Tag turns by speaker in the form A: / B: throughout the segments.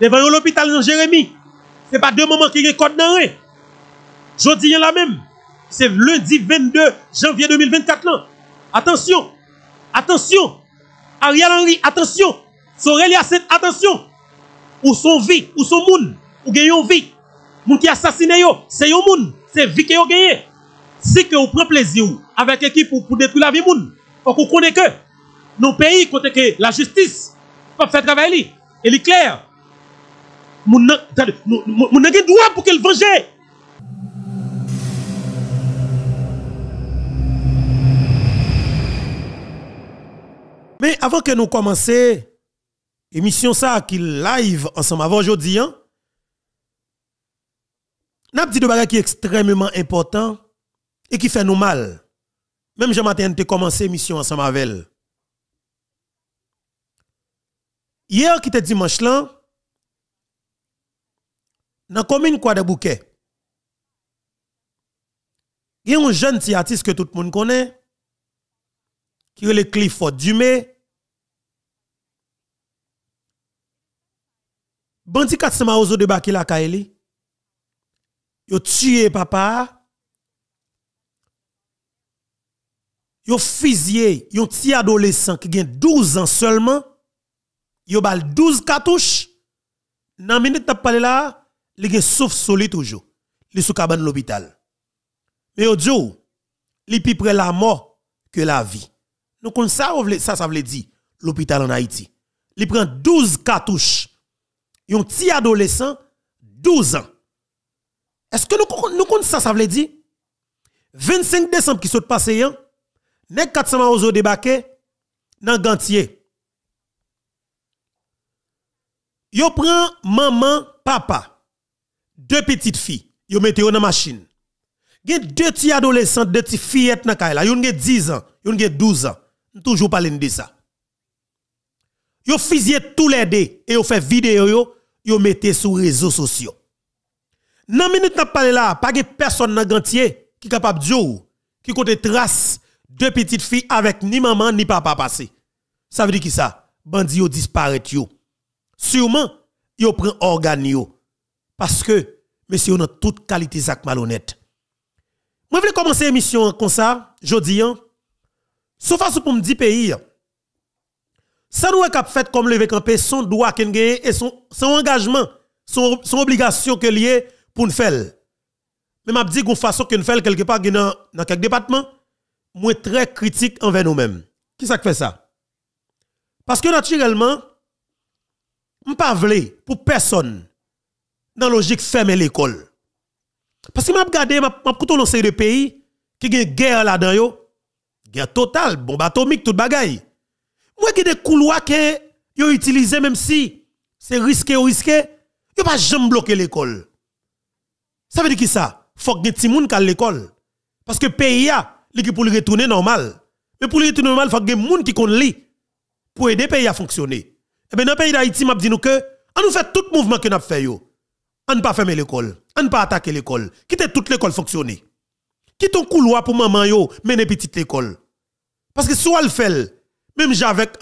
A: devant l'hôpital Jean-Jérémy. Ce n'est pas deux moments qui sont dans le Je dis la même. C'est lundi 22 janvier 2024. Attention. Attention. Ariel Henry, attention. Son Yassine, attention. Ou son vie, ou son monde. Ou gagnons une vie. Moun qui assassine yo, c'est les moun. C'est vie que yon gagne. Si que vous prend plaisir avec l'équipe pour détruire la vie moun. Faut qu'on connaît que, nos pays, côté que la justice, pas fait travail li, et li clair, mon gen droit pour qu'elle venge. Mais avant que nous commencions, émission ça qui live ensemble avant aujourd'hui, hein? N'a dit de bagage qui est extrêmement important et qui fait nous mal. Même je matin te commencer émission ensemble avec elle. Hier qui était dimanche là, dans la commune quoi de bouquet, il y a un jeune artiste que tout le monde connaît, qui est le Clifford du Bandi 400 de baki la Il a tué papa. a fusillé, un petit adolescent qui a 12 ans seulement. a bal 12 cartouches. la minute pas parlé là, li gen sauf solide toujours. Li sou cabane l'hôpital. Mais au jour, li pi près la mort que la vie. Nous comme ça ça ça veut dire l'hôpital en Haïti. Il prend 12 cartouches. Yon petit adolescent 12 ans. Est-ce que nous nous ça ça veut dire 25 décembre qui sont passé hein? Nek 400 maozo débarqué dans Gantier. Yo prend maman, papa deux petites filles, yo mettez dans la machine. Gen deux petits adolescents, deux petites fillettes dans la Yon gen 10 ans, yon gen 12 ans. Toujours pas de ça. Yo fisye tous les deux et yo fait vidéo yo, yo mettez sur réseaux sociaux. Nan minute n'a parlé là, pas de personne dans gantier qui capable de qui compte trace deux petites filles avec ni maman ni papa passé. Ça veut dire qui ça? Bandi yo disparaissent... yo. Sûrement, yo prend organ yo. Parce que, monsieur, on a toute qualité sac malhonnête. Moi, je voulais commencer l'émission comme ça, je dis, hein. Sauf à pour me dire pays, hein. ça nous est fait comme le campé, son droit et son, engagement, son, obligation que a pour nous faire. Mais m'a dit qu'on façon que nous fait quelque part dans, dans quelques départements, moi très critique envers nous-mêmes. Qui ça fait ça? Parce que naturellement, je ne pas pour personne dans la logique fermer l'école. Parce que m'a regarder m'a couteau dans de pays qui une guerre là-dedans Guerre totale, bombe atomique tout bagaille. Moi qui des couloirs que yo utilisé même si c'est risqué ou risqué, yo pas jamais bloquer l'école. Ça veut dire qui ça Faut que des gens qui l'école parce que le pays a li pour le retourner normal. Mais pour le retourner normal, faut que des gens qui connaissent pour aider pays à fonctionner. Et eh bien dans le pays d'Haïti, m'a dit nous que on nous fait tout mouvement que nous fait on ne pas fermer l'école, on ne pas attaquer l'école. Quitte toute l'école fonctionner. Quitte un couloir pour maman yo, mener petite l'école. Parce que si le fait, même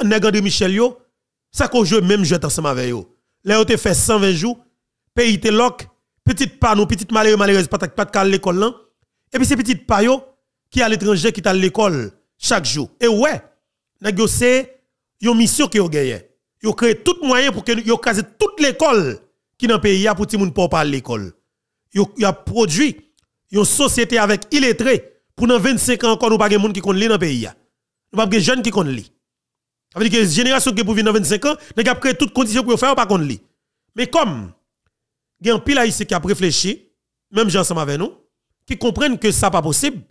A: un nègre de Michel yo, ça qu'on joue même jeu ensemble avec yo. Là, on fait 120 jours, pays te lock, petite panou, petite malheureuse, malheureuse, pas pas de l'école hein. Et puis c'est petite pa yo, qui à l'étranger, qui à l'école chaque jour. Et ouais, c'est une mission que yo gagné. Yo créé tout moyen pour que yo case toute l'école qui dans pour pas l'école. Il a produit une société avec illettrés pour dans 25 ans encore nous pas de monde qui connaît dans le pays. Nous pas de jeunes qui connaissent. Ça veut dire que génération qui pour vivre dans 25 ans, nous avons créé toutes conditions pour faire pas connaît. Mais comme il y a un pile qui a réfléchi, même gens ensemble avec nous, qui comprennent que ça pas possible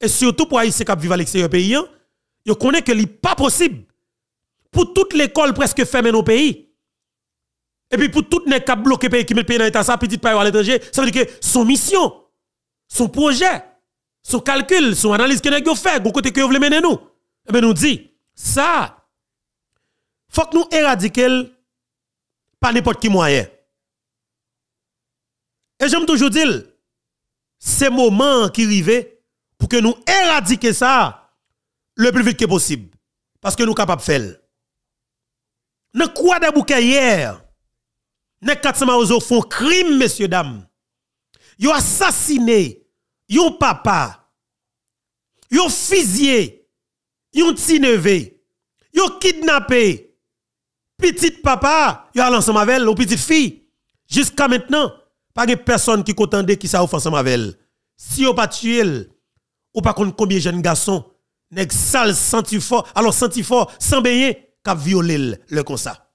A: et surtout pour haïtien qui vivent à l'extérieur pays, ils hein, connaissent que n'est pas possible pour toute l'école presque fermée dans pays. Et puis pour tout nèg qui bloqué pays qui met pays dans l'état ça petit pays à l'étranger, ça veut dire que son mission, son projet, son calcul, son analyse que nèg yo fait, côté que vous voulez mener nous. Et eh nous dit ça faut que nous éradiquions par n'importe qui moyen. Et j'aime toujours dire, c'est moment qui arrive pour que nous éradiquions ça le plus vite que possible. Parce que nous sommes capables de faire. Nous quoi des bouquet hier? les 400 Maozo font crime, messieurs, dames. Ils ont assassiné, ils papa, ils ont fusillé, ils ont ils kidnappé. Petit papa, ils ont lancé avec ou petite fille. Jusqu'à maintenant, pas de personne qui contente qui ça ensemble avec Si vous pas tué, ou pas contre combien de jeunes garçons, sale senti fort, alors senti fort, sans baigner, qui violé le comme ça.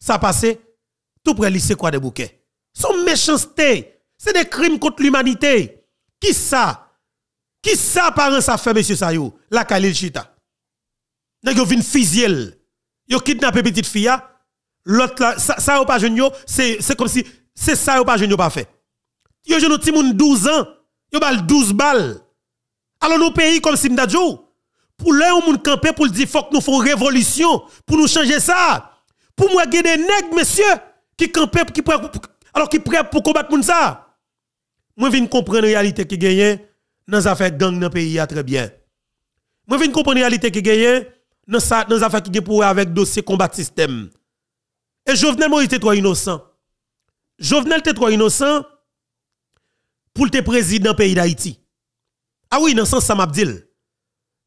A: Ça passé, tout près lycée quoi des bouquets. Son méchanceté, c'est des crimes contre l'humanité. Qui ça? Qui ça parents ça fait monsieur Sayo? La Kalil Chita. Nèg yo vinn Vous Yo kidnappé petite fille L'autre là ça, ça pas jeune c'est c'est comme si c'est ça yo pas jeune pas fait. Yo jeune petit moun 12 ans, yo bal 12 balles. Alors nos pays comme Simdadjo pour là on moun camper pour dire faut que nous une révolution pour nous changer ça. Pour moi des nègres, monsieur qui campait, qui prêt, alors qui prêt pour combattre moun ça. Moi viens comprendre la réalité qui gagne dans affaires gang dans le pays très bien. Moi viens comprendre la réalité qui gagne dans dans affaires qui gagne avec dossier combat système. Et Jovenel Moïse était trop innocent. Jovenel était trop innocent pour le président pays d'Haïti. Ah oui, dans le sens ça m'a dit.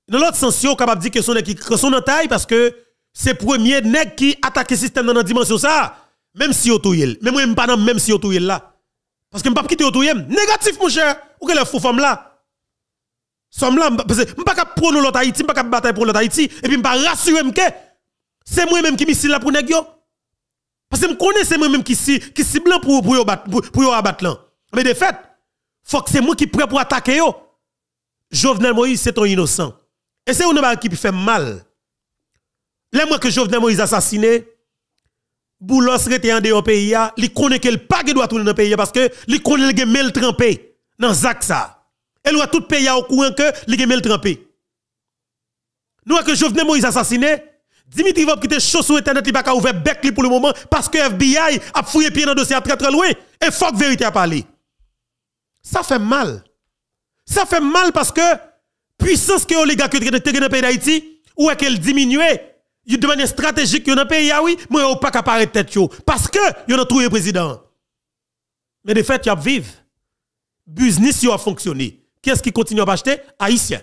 A: Dans l'autre sens, on capable dire que son équipe son taille parce que c'est premier nèg qui attaque le système dans la dimension ça. Même si vous yel. Même pas même si vous là. Parce que je ne pas quitter Négatif, mon cher. Ou que les faux femmes là. Somme là, parce que je ne pas prendre l'autre Haïti, je ne pas battre pour l'autre Haïti. Et puis je ne pas rassurer que c'est moi-même qui missile là pour nèg Parce que je connais c'est moi-même qui si, qui pour pour battre abattre Mais de fait, faut que c'est moi qui prêt pour attaquer yo. Jovenel Moïse c'est ton innocent. Et c'est une balle qui fait mal. Les mois que Jovenel Moïse assassiné, Boulos rete en dehors pays, il connaît qu'elle pas doit tourner dans pays parce que il connaît le mel trempé dans Zak ça. Elle doit tout pays au courant que le mel trempé. Nous que Jovenel Moïse assassiné, Dimitri va quitter était chaud sur internet, il n'a pas ouvert bec pour le moment parce que FBI a fouillé pied dans le dossier très très loin et faut que vérité a parlé. Ça fait mal. Ça fait mal parce que puissance que les gars qui dans le pays d'Haïti ou est qu'elle diminuait de manière stratégique, yon un pays, ah oui, mais a pas de tête, parce que vous a trouvé président. Mais de fait, vous vivre. Business a fonctionné. Qu'est-ce qui continue à acheter? Haïtien.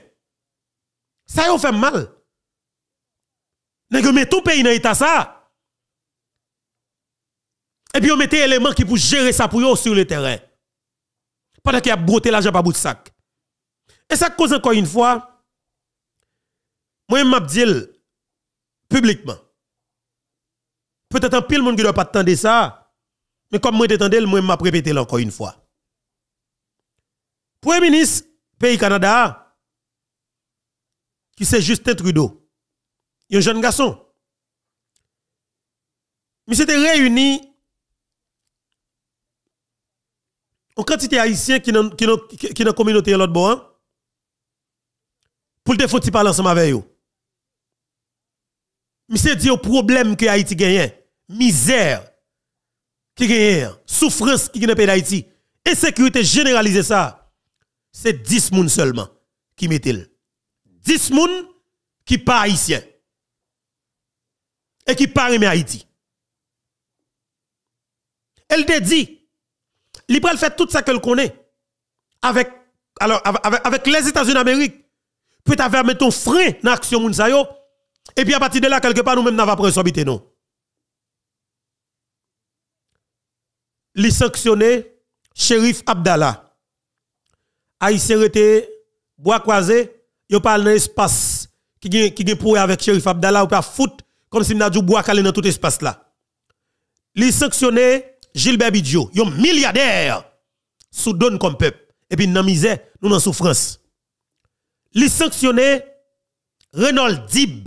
A: Ça vous fait mal. Vous mettez tout pays dans l'état ça. Et puis vous mettez éléments qui pour gérer ça pour vous sur le terrain. Pendant qu'il a broté l'argent par bout de sac. Et ça cause encore une fois, moi, je publiquement. Peut-être un pile monde qui ne doit pas attendre ça, mais comme moi t'attendais, moi m'a répété encore une fois. Premier ministre pays Canada, qui c'est Justin Trudeau, il un jeune garçon. Mais c'était réuni en quantité haïtien qui dans qui dans communauté l'autre bord. Hein, pour te faire parler ensemble avec eux. Monsieur dit au problème que Haïti gagne, misère qui gagne, souffrance qui gagne pays d'Haïti, insécurité généralisée ça. C'est 10 moun seulement qui mettent 10 moun qui pas haïtiens et qui pas Haïti. Elle te dit, Libral fait tout ça qu'elle connaît avec alors avec, les États-Unis d'Amérique. Peut avoir mis ton frein dans l'action de et puis à partir de là, quelque part, nous-mêmes n'avons pas responsabilité, non. Les sanctionner, Sheriff Abdallah. Haïtien Rété, bois croisé, yo parle dans espace qui est qui pour avec Sherif Abdallah ou pas foot comme si n'a du bois calé dans tout espace là. Les sanctionner, Gilbert Bidjo, yon milliardaire sous donne comme peuple et puis dans misère, nous en souffrance. Les sanctionner, Renold Dib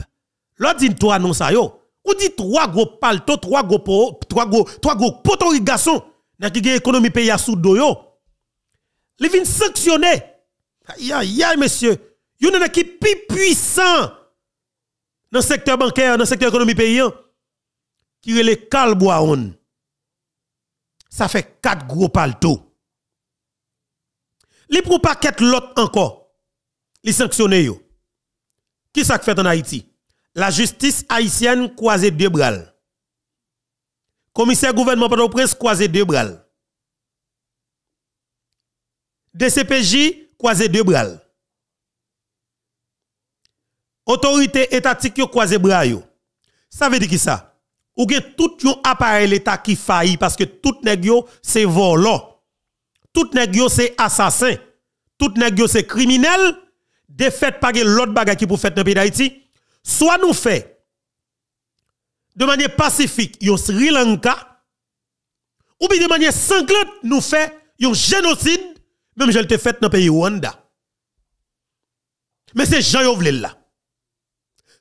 A: L'autre dit trois non ça yo. Ou dit trois gros palto, trois gros trois gros trois gros garçon dans qui économie pays à sous do yo. Li vin sanctionné. Aïe aïe monsieur. Yon nan qui plus puissant dans le secteur bancaire, dans le secteur économique paysan hein. qui est le calboaon. Ça fait quatre gros palto. Li pas paquet l'autre encore. Li sanctionnent. yo. Qui ça fait en Haïti la justice haïtienne croise deux bras. Commissaire gouvernement pendant presse deux bras. DCPJ croisé deux bras. Autorité étatique croisé bras. Ça veut dire qui ça? Ou tout yon appareil l'État qui faillit parce que tout nèg c'est volant. Tout nèg c'est assassin. Tout nèg c'est criminel. Défaite pas l'autre bagage qui pour faire dans pays d'Haïti. Soit nous faisons de manière pacifique yon Sri Lanka, ou bien de manière sanglante nous faisons un génocide, même je l'ai fait dans le pays Rwanda. Mais c'est Jean Yovle là.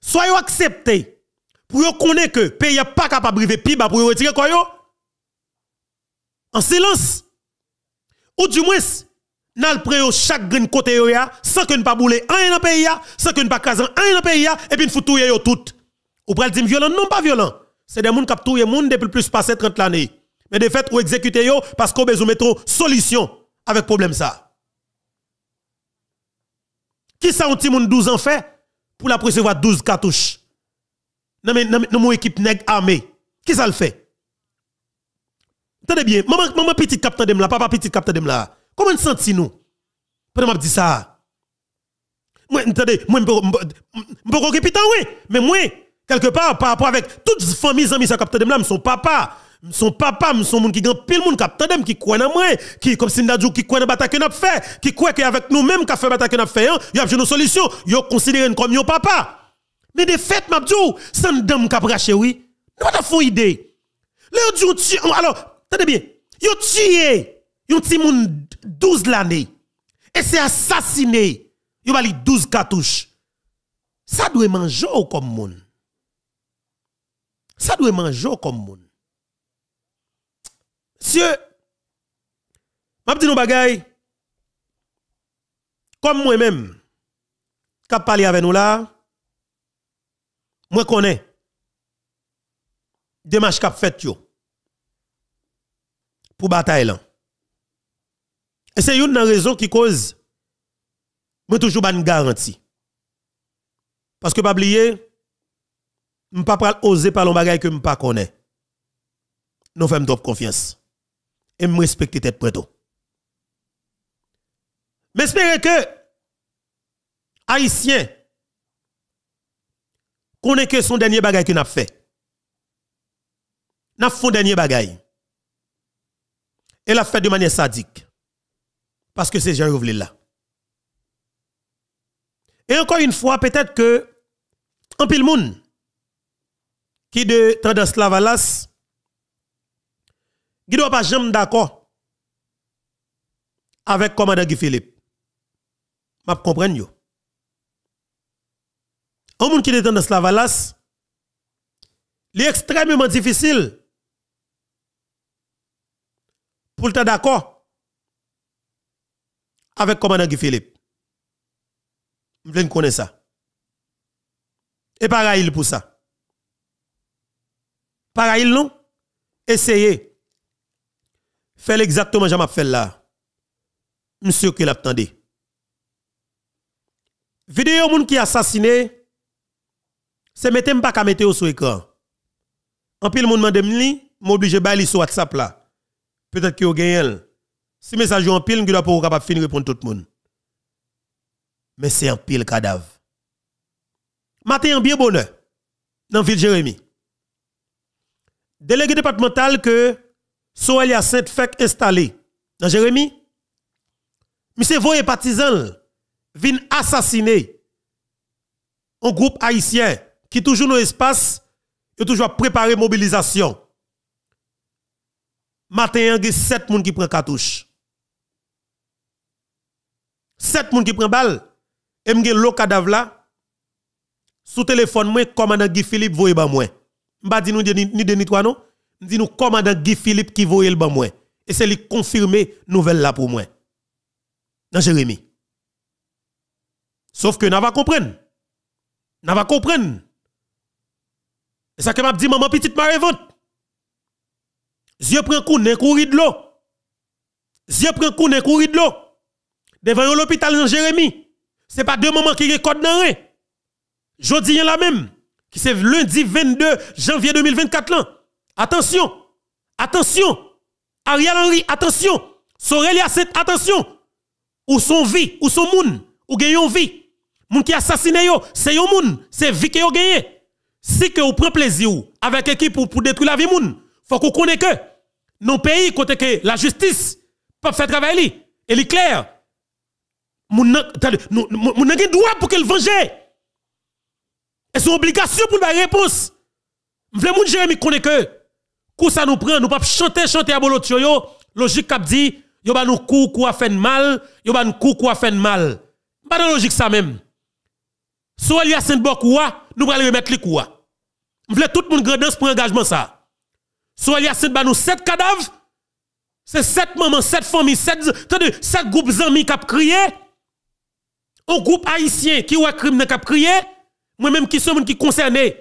A: Soit vous acceptez pour vous connaître que le pays n'est pas capable de vivre plus pour vous retirer quoi en silence. Ou du moins, dans le chaque green côté sans que ne pas bouler un dans pays sans que ne pas caser un dans pays et puis nous tout yo tout ou pral dire violent non pas violent c'est des gens qui ont touye monde depuis plus passé 30 l'année mais de fait ou exécuter yo parce qu'on besoin trop solution avec problème ça qui ça un petit monde 12 ans fait pour la recevoir 12 cartouches dans mon équipe nèg armée qui ça le fait Tenez bien maman maman petite capitaine de là papa petite capitaine de là Comment nous sentons-nous Pendant que je dis ça, moi, attendez, moi, je suis oui, mais moi, quelque part, par rapport avec toutes les familles, amis, ça capte de là, son papa, son papa, son monde qui grand pile monde capte de qui croit en moi, qui, comme si nous qui croit en bataille que a fait, qui croit qu'avec nous-mêmes, qu'a fait bataille que a fait, il y a une solution, il considéré comme yon papa. Mais de fait, ma sans dame qui a oui, nous avons une idée. Là, on dit, alors, attendez bien, yon a tué Yon vous moun 12 l'année. Et c'est assassiné. Yon bali 12 cartouches. Ça doit manger comme moun. Ça doit manger comme moun. Monsieur, m'a dit nous bagay. Comme moi-même, qui parle avec nous là, moi connais démarche qu'a fait yo pour bataille là. Et c'est une raison qui cause, mais toujours une garantie. Parce que pas oublier, je ne pas oser parler de choses que je ne connais pas. Nous faisons trop confiance. Et je respecte tête prête. Mais j'espère que Haïtiens connaissent que son dernier bagage que nous fait. Nous avons fait dernier bagage. Et l'a fait de manière sadique parce que c'est Jean là. Et encore une fois, peut-être que un pile monde qui de tendance lavalas qui doit pas jamais d'accord avec commandant Guy Philippe. M'a comprendre yo. Un monde qui de tendance lavalas est extrêmement difficile pour le d'accord avec commandant Guy Philippe. Vous connaître ça. Et pareil pour ça. Pareil, non? Essayez. Fais exactement ce que fait là. Monsieur que l'attendait. Vidéo moun qui assassiné, c'est mettre pas qu'à mettre sur écran. En pile moun mande m'li, m'oblige bali sur WhatsApp là. Peut-être que vous gagnez. Hein. Si message en pile, nous pas capable finir répondre tout le monde. Mais c'est un pile cadavre. Matin bien bonheur dans ville de Jérémy. Délégué départemental que Soelia Saint fait installer dans Jérémy. Monsieur Voye partisan vient assassiner un groupe haïtien qui toujours dans l'espace et toujours préparé mobilisation. Matin, il y a 7 personnes qui prennent cartouche. 7 personnes qui prennent balle. Et j'ai le cadavre là. Sous téléphone, moi, commandant Guy Philippe, voyez ba moi. M'a dit nous ni de ni toi non. Dit nous commandant Guy Philippe qui voyait le ba moi. E Et c'est lui confirmer nouvelle là pour moi. Dans Jérémie. Sauf que n'a pas comprendre. N'a pas comprendre. Et ça que m'a dit maman petite revente. je prend coup, n'est courir de l'eau. Je prend coup, n'est courir de l'eau devant l'hôpital dans Jérémy. Ce n'est pas deux moments qui recordent dans rien. Jodi la même, qui c'est lundi 22 janvier 2024 Attention, attention, Ariel Henry, attention, Sorelia attention, ou son vie, ou son moun, ou gagne vie. Moun qui assassiné yo, c'est yon monde, c'est vie qui yo gagne. Si que vous prenez plaisir avec équipe pour, détruire la vie il faut qu'on connaisse que nos pays côté que la justice peut faire travailler. Et est clair, mon le droit pour qu'elle venge. Et son obligation pour la réponse. Je ne Jérémy connaît que coup ça nous prend, nous pas chanter chanter à bolotio logique cap dit, yo ba nous coup quoi a fait mal, yo ba nous coup quoi a fait mal. Pas de logique ça même. So Elia Saint-Bokoua, nous allons remettre les coups. M'vle tout le monde grandance pour engagement ça. Soit Elia saint ba nous sept cadavres, c'est sept mamans, sept familles, sept, sept groupes amis qui ont crié, un groupe haïtien qui a crime n'a crier moi-même qui suis qui concerné,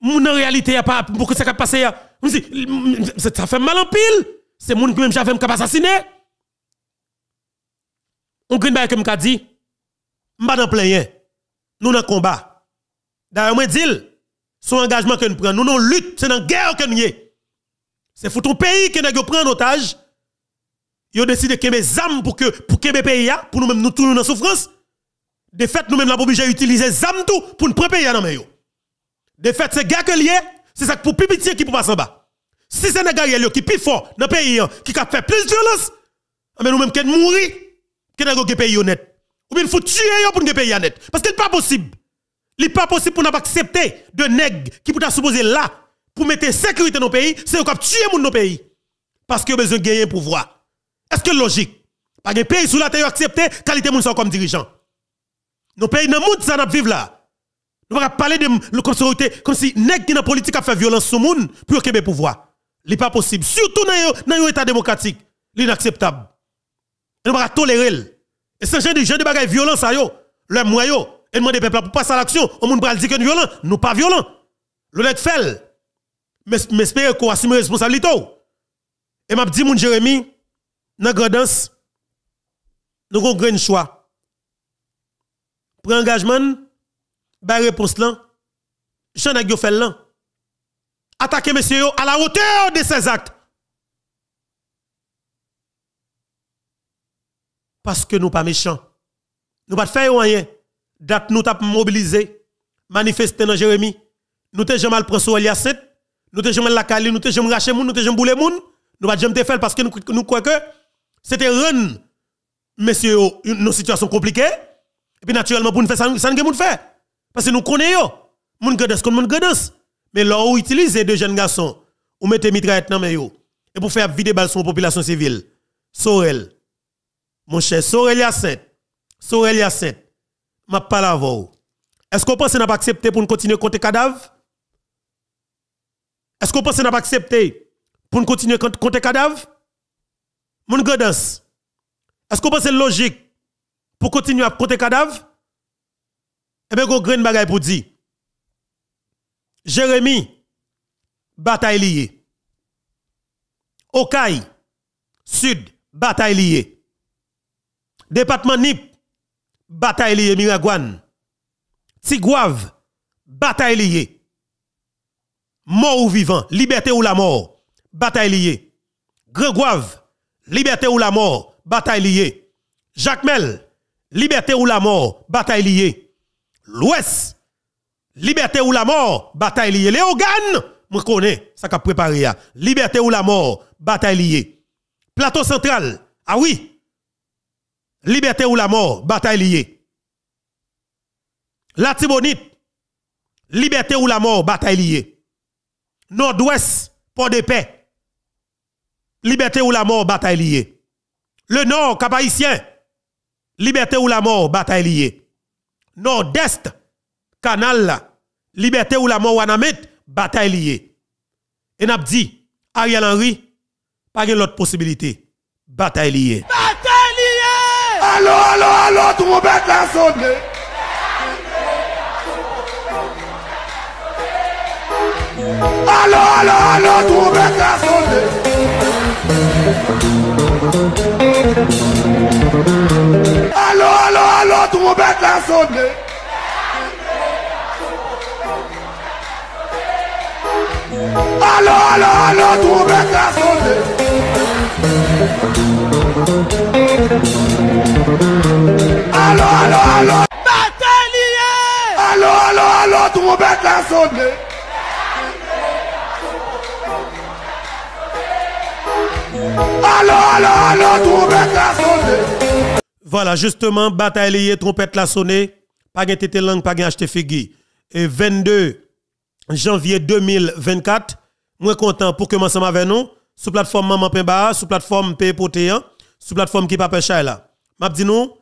A: mon en réalité, a pas beaucoup ça je passé. Ça fait mal en pile. C'est moi-même qui même j'avais assassiné. On green bail comme qu'a dit, m'a dans plein Nous dans combat. D'ailleurs, moi dis, son engagement que nous prenons, nous non lutte, c'est dans guerre que nous y C'est pour ton pays que nous prenons en otage. Ils ont décidé de mes âmes pour que pour pays pour nous même nous tourner dans souffrance. De fait, nous-mêmes, nous à d'utiliser Zamtou pour nous préparer à nous. De fait, c'est gars que lié, c'est ça pour pitié qui pour passer en bas. Si c'est gars qui est plus fort dans le pays, hein, qui a fait plus de violence, ah, nous-mêmes, qui mourir, qui n'a pas pays honnête. Ou bien, il faut tuer pour nous pays honnête. Parce que n'est pas possible. Ce n'est pas possible pour nous accepter de nègres qui supposer là pour mettre sécurité dans nos pays, c'est qu'on tuer dans nos pays. Parce qu'ils a besoin de gagner pouvoir. Est-ce que logique? Parce que les pays sous la terre accepté, qualité de sont comme dirigeant. Nous pays dans le monde, ça n'a vivre là. Nous allons parler de la consécutivité comme si gens qui dans politique a fait violence sur monde pour le pouvoir. Ce n'est pas possible. Surtout dans un état démocratique. C'est inacceptable. Nous ne pas tolérer. Et ce genre de gens de bagaille violence à eux. le moyen, des demander peuple pour passer à l'action, on ne peut dire que nous violent, nous pas violent. Le lec fait. Mais espérons qu'on assume responsabilité. Et m'a dit mon Jérémy, dans la grandance, nous avons un choix prend engagement, ba réponse là, j'en ai fait là. Attaquez monsieur à la hauteur de ses actes. Parce que nous pas méchants. Nous pas faire rien. Date nous tap mobilisé, manifester dans Jérémie. Nous t'ai jamais prendre sur Eliasset, nous t'ai jamais la cali, nous t'ai jamais racher moun, nous t'ai jamais bouler moun. Nous pas jamais faire parce que nous croyons que c'était run monsieur une situation compliquée. Et puis naturellement, pour nous faire ça, ça nous faire. Parce que nous connaissons. Nous connaissons comme nous Mais là où utiliser deux jeunes garçons, ou mettez mitraillette dans yo et pour faire vider balle la population civile. Sorel, mon cher Sorel Yassin. Sorel Yassin. ma parle à vous. Est-ce que vous pensez n'a pas accepté pour nous continuer à compter cadavres? Est-ce que vous pensez n'a pas accepté pour nous continuer à compter cadavres? Mon godas. Est-ce que vous pensez logique pour continuer à protéger cadavre, eh bien, vous grain pour dire. Jérémy... bataille liée. Okaï, Sud, bataille liée. Département Nip, bataille liée Miragouane. Tigouave, bataille liée. Mort ou vivant, liberté ou la mort, bataille liée. Grégoire, liberté ou la mort, bataille liée. Jacmel, liberté ou la mort, bataille liée. L'Ouest, liberté ou la mort, bataille liée. Les organes, je connais, ça qu'a préparé. Liberté ou la mort, bataille liée. Plateau central, ah oui. Liberté ou la mort, bataille liée. La liberté ou la mort, bataille liée. Nord-Ouest, port de paix. Liberté ou la mort, bataille liée. Le Nord, cap liberté ou la mort, bataille liée. Nord-Est, canal là, liberté ou la mort Wanamet, bataille liée. Et n'a dit, Ariel Henry, pas de l'autre possibilité, bataille liée. Bataille liée! Allô, allô, allô, trompette la sonne! Allô, allô, allô, trompette la sonne! Allo, allo, allo, bête la sonné. Allo, allo, allo, bête la sonné. Allo, allo, allo. Batelier. Allo, allo, allo, bête la sonné. Voilà, justement, bataille liée, trompette la sonnée, pas gain tété langue, pas gain acheté figui. Et 22 janvier 2024, moi content pour que commencer avec nous, Sous plateforme Maman Pemba, sous plateforme Potéan, hein? Sous plateforme qui pas pêche là. M'a dit nous,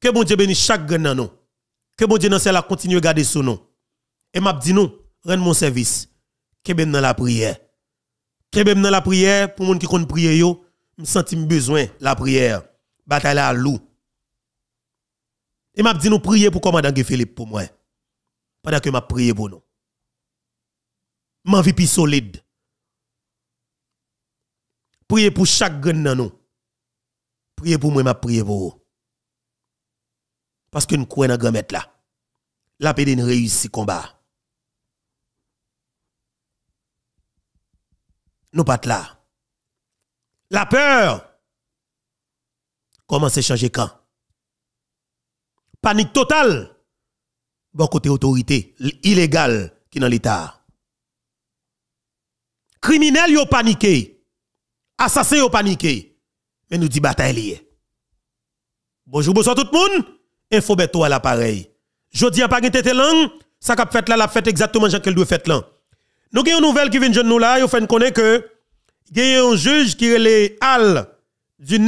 A: que bon Dieu bénisse chaque gagnant nous. Que bon Dieu dans celle continue à garder sous nous. Et m'a dit nous, rende mon service. Que ben dans la prière même dans la prière, pour les qui compte prier, yo, me senti besoin la prière. Bataille à loup. Et m'a dit nous prier pour commandant Philippe pour moi. Pendant que m'a prié pour nous. M'en vie plus solide. Prier pour chaque grain dans nous. Prier pour moi, m'a prié pour vous. Parce que nous croyons dans grand là. La paix réussit combat. nous pas là. La peur commence à changer quand Panique totale. Bon côté autorité illégale qui dans l'état. Criminels yon paniqué. Assassins yon paniqué. Mais nous dit bataille Bonjour bonsoir tout le monde. Info beto à l'appareil. Jodi a pas tête langue, ça fait là la fête exactement jan qu'elle doit faire là. Nous avons une nouvelle qui vient de nous là, il fait connaître que y a un juge qui est Al du,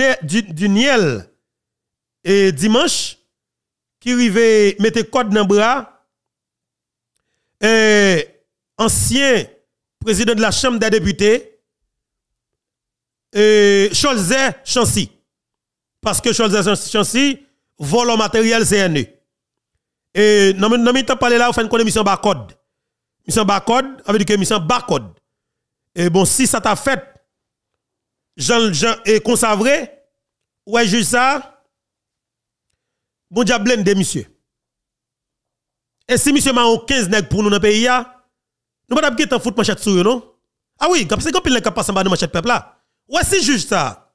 A: du, Niel et dimanche qui arrivait mettre code dans le bras et ancien président de la Chambre des députés et Cholzé Chancy parce que Cholzé Chancy vole le matériel CNE et non mais parlé là on fait une émission par code mission barcode, avec veut dire que mission barcode. Et bon, si ça t'a fait, Jean, Jean qu'on consavré, ouais, juste ça, bon diable de monsieur. Et si monsieur m'a 15 nèg pour nous dans le pays, nous pas pouvons pas foutre manchette sur non? Ah oui, c'est quand il pas passé en de manchette peuple là. Ouais, si juge ça,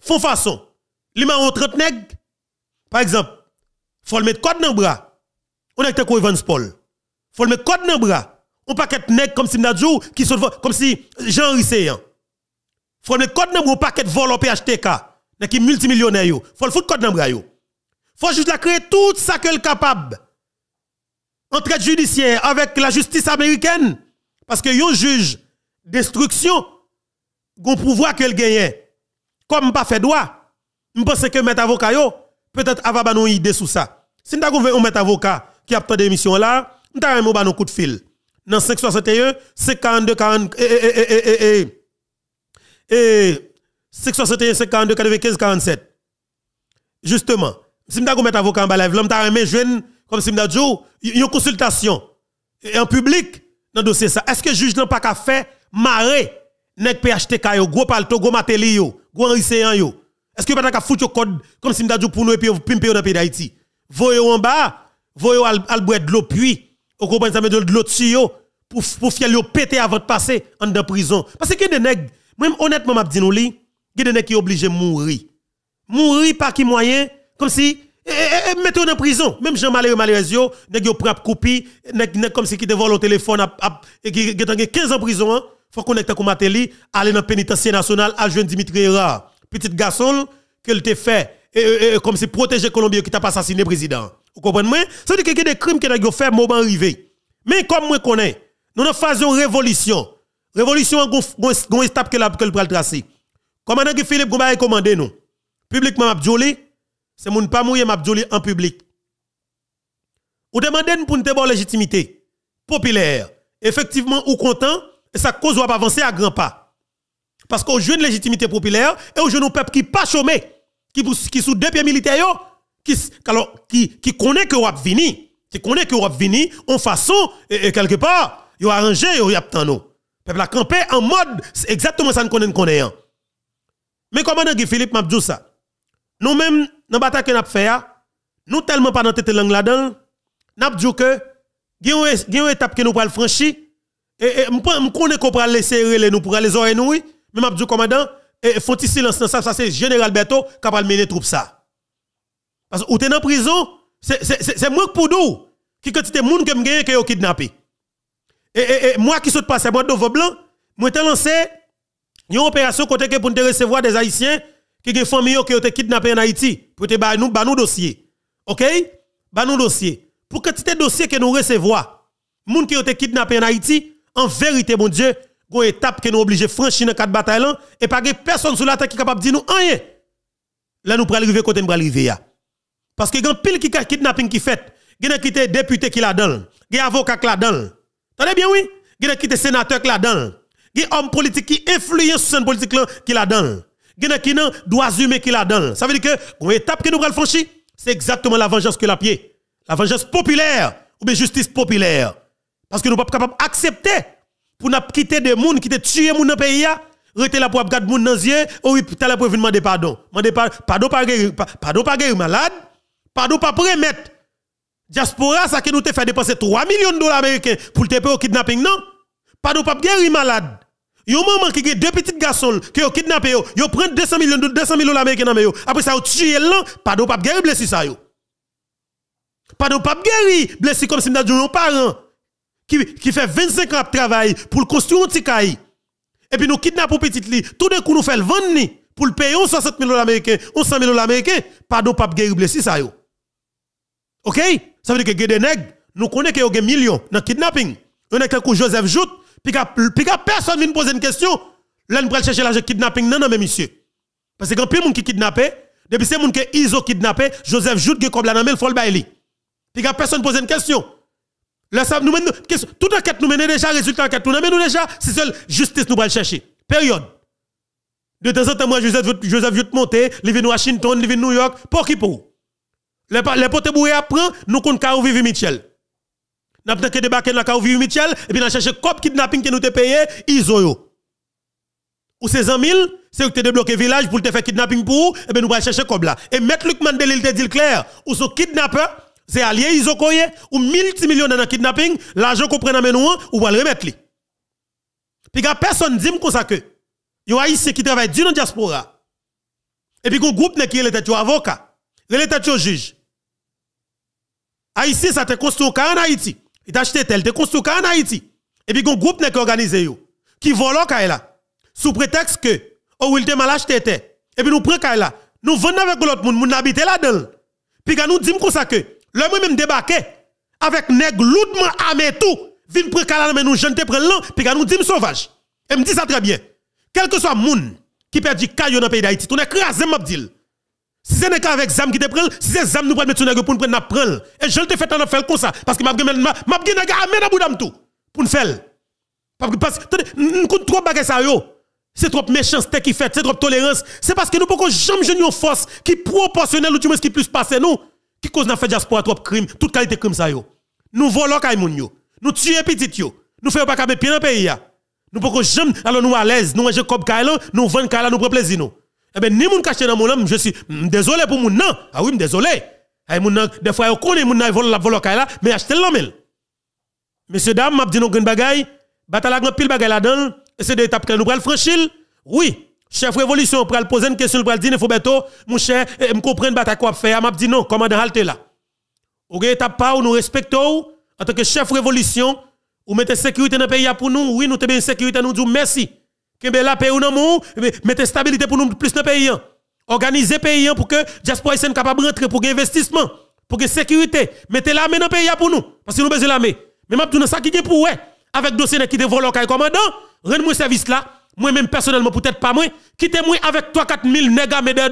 A: font façon, il m'a 30 nèg, par exemple, faut le mettre code dans le bras. On a été Evans Paul. Faut le mettre code dans le bras. On paquet nèg comme si m'dadjou qui sont comme si Jean Risséan. Hein. Faut le code nombre paquet vol en PHTK. qui multimillionnaire yo. Faut le foutre code nombre yo. Faut juste la créer tout ça que est capable. Entre judiciaire avec la justice américaine parce que yon juge destruction gon pouvoir qu'elle gagne. Comme pas fait droit. Je pense que mettre avocat yo peut-être avoir une idée sur ça. Si nous avons un avocat qui a pris des missions là, nous avons un bah, coup de fil dans 561, 52, 40, eh, eh, eh, eh, 561, 542, 95, 47. Justement, si je mettre avocat en bas live, je remis jeune, comme si je a une consultation en public dans le dossier ça. Est-ce que le juge n'a pas qu'à faire marrer nek PHTK yo, gros palto, gros mateli yo, gros lycéen yo? Est-ce que pas qu'à foutre code comme si jour pour nous et puis pimper dans le pays d'Haïti? Voyez en bas, voyez al, al de l'eau puis, au comprenez ça, mais de l'eau pour, faire le péter avant de passer en de prison. Parce que des nèg même honnêtement, m'a dit nous, il y a des nèg qui obligés de mourir. Mourir par qui moyen, comme si, eh, eh, eh, et, en prison. Même Jean Malé Malérez, yo, nèg yo prend coupi, nèg nèg comme si qui vole au téléphone et qui 15 ans en prison, hein. Faut connecter comme Matéli, aller dans pénitencier national à Jean Dimitri Ra, petit garçon que le fait comme si protéger Colombien qui t'a assassiné président. Vous comprenez Ça veut dire que des crimes que nèg yo fait moment arrivé. Mais comme moi connais nous faisons phase une révolution. Révolution, une étape que nous le tracé. Commandant Philippe Gouba a commandé nous. Publiquement, c'est mon pas m'a en public. Ou demandez nous pour une légitimité populaire. Effectivement, ou content, et ça cause ou avancer à grands pas. Parce qu'on joue une légitimité populaire et on joue un peuple qui pas chômé, qui, qui sous deux pieds militaires, qui, connaît que vous vini, qui connaît que vous vini en façon, et quelque part, yo arrangé, yo y a nous. Peuple a campé en mode, exactement ça qu'on connaît hein. Mais comment Guy Philippe, m'a dit ça? Nous-mêmes, dans la bataille que nous avons fait, hein, nous tellement pas dans tête langue là-dedans, nous avons dit que, il y une étape que nous pourrions franchir, et je connais qu'on pourra laisser les nous pour les oreilles nous, mais je dit commandant, et font silence dans ça, ça c'est Général Berto qui a mené troupe ça. Parce que ou t'es dans prison, c'est moi pour nous, qui quantité de monde que m'gagne qui ont kidnappé. Et, moi qui saute passé, moi devant blanc, moi t'ai lancé une opération côté que pour te recevoir des Haïtiens qui ont famille qui ont été kidnappés en Haïti pour te ba nous ba nous dossier. OK Ba nous dossier. Pour tu de dossier que nous recevons, gens qui ont été kidnappés en Haïti, en vérité mon Dieu, une étape que nous obligés franchir dans quatre batailles et pas personne sur la terre qui capable de dire nous rien. Là nous pral arriver côté nous pral arriver Parce que grand pile qui kidnapping qui fait, il y a des qui la donné, il y a avocat qui la donnent. Attendez bien, oui. Il y a qui des sénateurs là-dedans. Il y a hommes politiques qui sur politique qui là-dedans. Il y a qui non droits humains qui là Ça veut dire que une étape que nous allons franchir, c'est exactement la vengeance que la pied. La vengeance populaire ou bien justice populaire. Parce que nous ne sommes pas capables d'accepter pour nous quitter des gens qui ont tué dans le pays. Rete la pour regarder gens, dans yeux, ou la pour demander pardon. Demander pardon, pardon pas guérir, pardon pas malade, pardon pas remettre Diaspora, ça que nous te fait dépenser 3 millions de dollars américains pour te payer au kidnapping, non? Pas de pape guéri malade. Yon maman qui a deux petits garçons qui ont kidnappé, ont prend 200 millions de 200 américains dans yo. Après ça, ont tué là, pas de pape guéri blessé ça Pas de pape guéri blessé comme si nous avons un parent qui, qui fait 25 ans de travail pour construire un petit caille. Et puis nous kidnappons petit lit. tout d'un coup nous faisons le vendre pour le payer 60 millions américains, 100 millions américains, pas de pape guéri blessé ça OK? Ça veut dire que des nègres, nous connaissons qu'il y a des millions dans le kidnapping. On a quelqu'un Joseph Jout, puis personne ne pose une question. Là, nous prenons chercher l'argent kidnapping, non, non, mais monsieur. Parce que quand il y a qui kidnappé, depuis c'est monde qui iso kidnappé, Joseph Jout qui comme la nommé, il faut le bailler. Puis personne ne pose une question. Là, ça, nous toute enquête nous menons déjà, résultat enquête nous menons déjà, c'est seule justice nous va chercher. Période. De temps en temps, moi, Joseph, Jout monte, il vient Washington, il vient New York, pour qui pour les potes bourrés apprennent, nous comptons qu'à vivre Michel. Nous avons débarqué dans le Michel, et nous avons cherché cop kidnapping que nous avons payé, yo. Ou ces 100 000, c'est que tu débloqué village pour te faire kidnapping pour, et eh bien nous allons chercher cop là. Et mettre Luc Mandel, il te dit clair, ou son kidnappeur, c'est allié koyer ou millions dans le kidnapping, l'argent qu'on prend dans nous, ou va le remettre. Puis personne ne dit comme ça que, il y a ici qui travaille dans la diaspora. Et puis, un groupe qui est le avocat, le tête juge. Haïti, ça te construit en Haïti. Il t'a acheté tel, te construit en Haïti. Et puis, il y a un groupe qui organisé, qui vole là. Sous prétexte que, oh, il te mal acheté, et puis nous prenons là. Nous venons avec l'autre monde, nous habitons là-dedans. Puis, nous disons comme que, le moi-même débarqué, avec nèg lourdement armé tout, vin prendre calme mais nous te prendre l'an, et nous dit sauvage. Et me dit ça très bien. Quel que soit le monde qui perd du caillou dans le pays d'Haïti, tout écrasé m'a dit. Si ce n'est qu'avec Zam qui te prend, si c'est Zam nous prend mettre sur pour nous prendre Et je te fais pas faire comme ça parce que m'a gagné m'a gagné gueule à bout tout pour nous faire. Parce que nous compte trop bagages ça C'est trop méchanceté qui fait, c'est trop tolérance. C'est parce que nous ne pouvons jamais jouer une force qui proportionnelle ou du moins qui plus passe nous qui cause n'a fait diaspora trop crime, toute qualité crime ça yo. Nous volons kay yo. Nous tuons petit yo. Nous faisons pas mes pieds dans pays Nous ne pouvons jamais alors nous à l'aise, nous Jacob Kailan, nous vendre Kailan nous prend plaisir nous. Eh bien, ni moun caché dans mon nom, je suis désolé pour mon nom. Ah oui, désolé. Eh, des fois, on connaît mon nan, vol la vol là, mais achetez l'amel. Messieurs, dame m'a dit non grand bagay, bataille la grand pile bagay là-dedans, et c'est des étapes que nous pral franchir. Oui, chef révolution, pral poser une question, pral dire, bientôt mon cher, eh, me comprendre bata quoi faire, m'a dit non, commandant halte là. Ou gen étape pas, nous respectons, en tant que chef révolution, ou mettez sécurité dans le pays pour nous, oui, nous te bien sécurité, nous disons merci. Kembe la pays eh ben, stabilité pour nous plus dans pays. Hein. Organisez pays hein, pour que diaspora soit capable de rentrer pour investissement, pour que sécurité. Mettez l'armée dans le pays hein, pour nous, parce que nous besoin l'armée. Mais même tout ça qui est pour avec dossier qui te volé au commandant, rendre-moi service là. Moi même personnellement peut-être pas moi, quittez-moi avec 3 4 000 nègres mais deux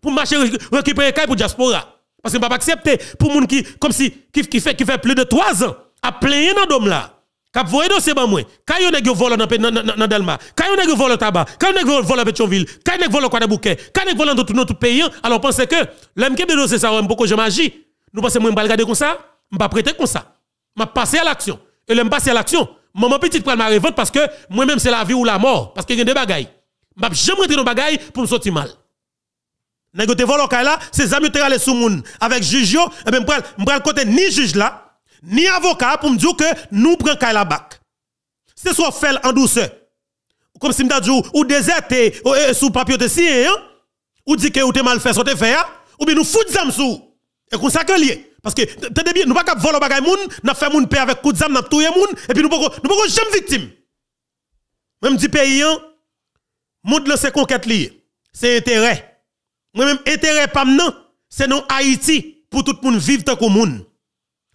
A: pour marcher récupérer caille pour diaspora. Parce que pas accepter pour monde qui comme si qui, fait fait plus de 3 ans à plein dans dom là. Kap voye dossier ban mwen. Ka quand vous vol dans nan nan Delma. Ka yo nèg vol tabac. Ka vous nèg yo vole Pétionville. Ka nèg vole Kwada Bouquet. Ka nèg vol dans tout notre pays. Hein. Alors pensez que l'aime qui dossier ça on beaucoup magie. Nous pensons moi pas regarder comme ça, pas prêter comme ça. M'a passer à l'action. Et l'aime passer à l'action. Maman petite prendre ma revente parce que moi-même c'est la vie ou la mort parce qu'il y a des bagailles. M'a jamais rentrer dans bagailles pour me sortir mal. vous yo te vole là, c'est amis te aller sous monde avec juju yo et eh ben m'pral m'pral côté ni juge là ni avocat pour me dire que nous prenons la bac. C'est soit fait en douceur. Comme si m'ta dit ou déserté sous papier de sien hein? ou dit que ou t'es mal fait soit fait hein? ou bien nous fout zam sou. Et comme ça que lié parce que t'as bien nous pas cap voler bagay moun, n'a fait moun paix avec coup de zam, n'a touyer moun et puis nous pas nous pas jamais victime. Même dit pays hein monde là c'est conquête lié. C'est intérêt. Moi même intérêt pas non, c'est non Haïti pour tout le monde vivre tant que monde.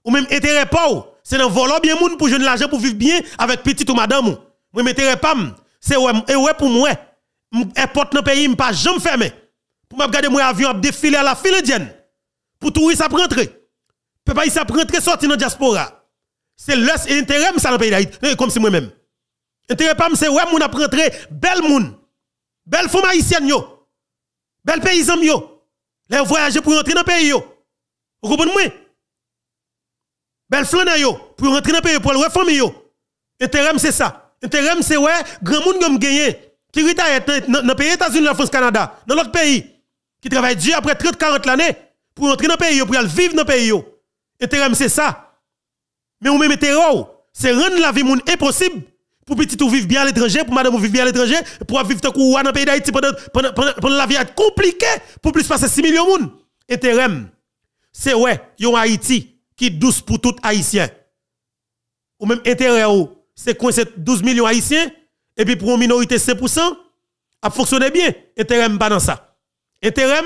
A: Ou même intérêt pas, c'est dans volant bien moun pour jeune l'argent pour vivre bien avec petit ou madame. Moi m'intérêt pas, c'est ouais, ouais pour moi. Airport dans pays, pas jamais fermer Pour me regarder mon avion défiler à la file indienne. Pour touristes ça rentrer. Pa ici ça rentrer sortir dans diaspora. C'est l'os et intérêt ça dans pays d'Haïti, eh, comme si moi-même. Intérêt pas c'est ouais moun a rentrer belle moun. Belle femme haïtienne yo. Belle paysan yo. Les voyager pour rentrer dans pays yo. Vous comprenez Bel flan yo, pour rentrer dans le pays, pour le famille yo. Intérêt, c'est ça. Intérêt, c'est ouais, grand monde qui gagné, qui est dans le pays États-Unis, la France, Canada, dans l'autre pays, qui travaille dur après 30, 40 l'année, pour rentrer dans le pays, pour aller vivre dans le pays yo. Intérêt, c'est ça. Mais ou même intérêt, oh. c'est rendre la vie monde impossible pour petit ou vivre bien à l'étranger, pour madame ou vivre bien à l'étranger, pour vivre tant dans le pays d'Haïti pendant, pendant, la vie compliquée, pour plus passer 6 millions de monde. Intérêt, c'est ouais, yon Haïti qui douce pour tout haïtien. Ou même intérêt c'est quoi 12 millions haïtiens et puis pour une minorité 5% a fonctionné bien. Intérêt pas dans ça. Intérêt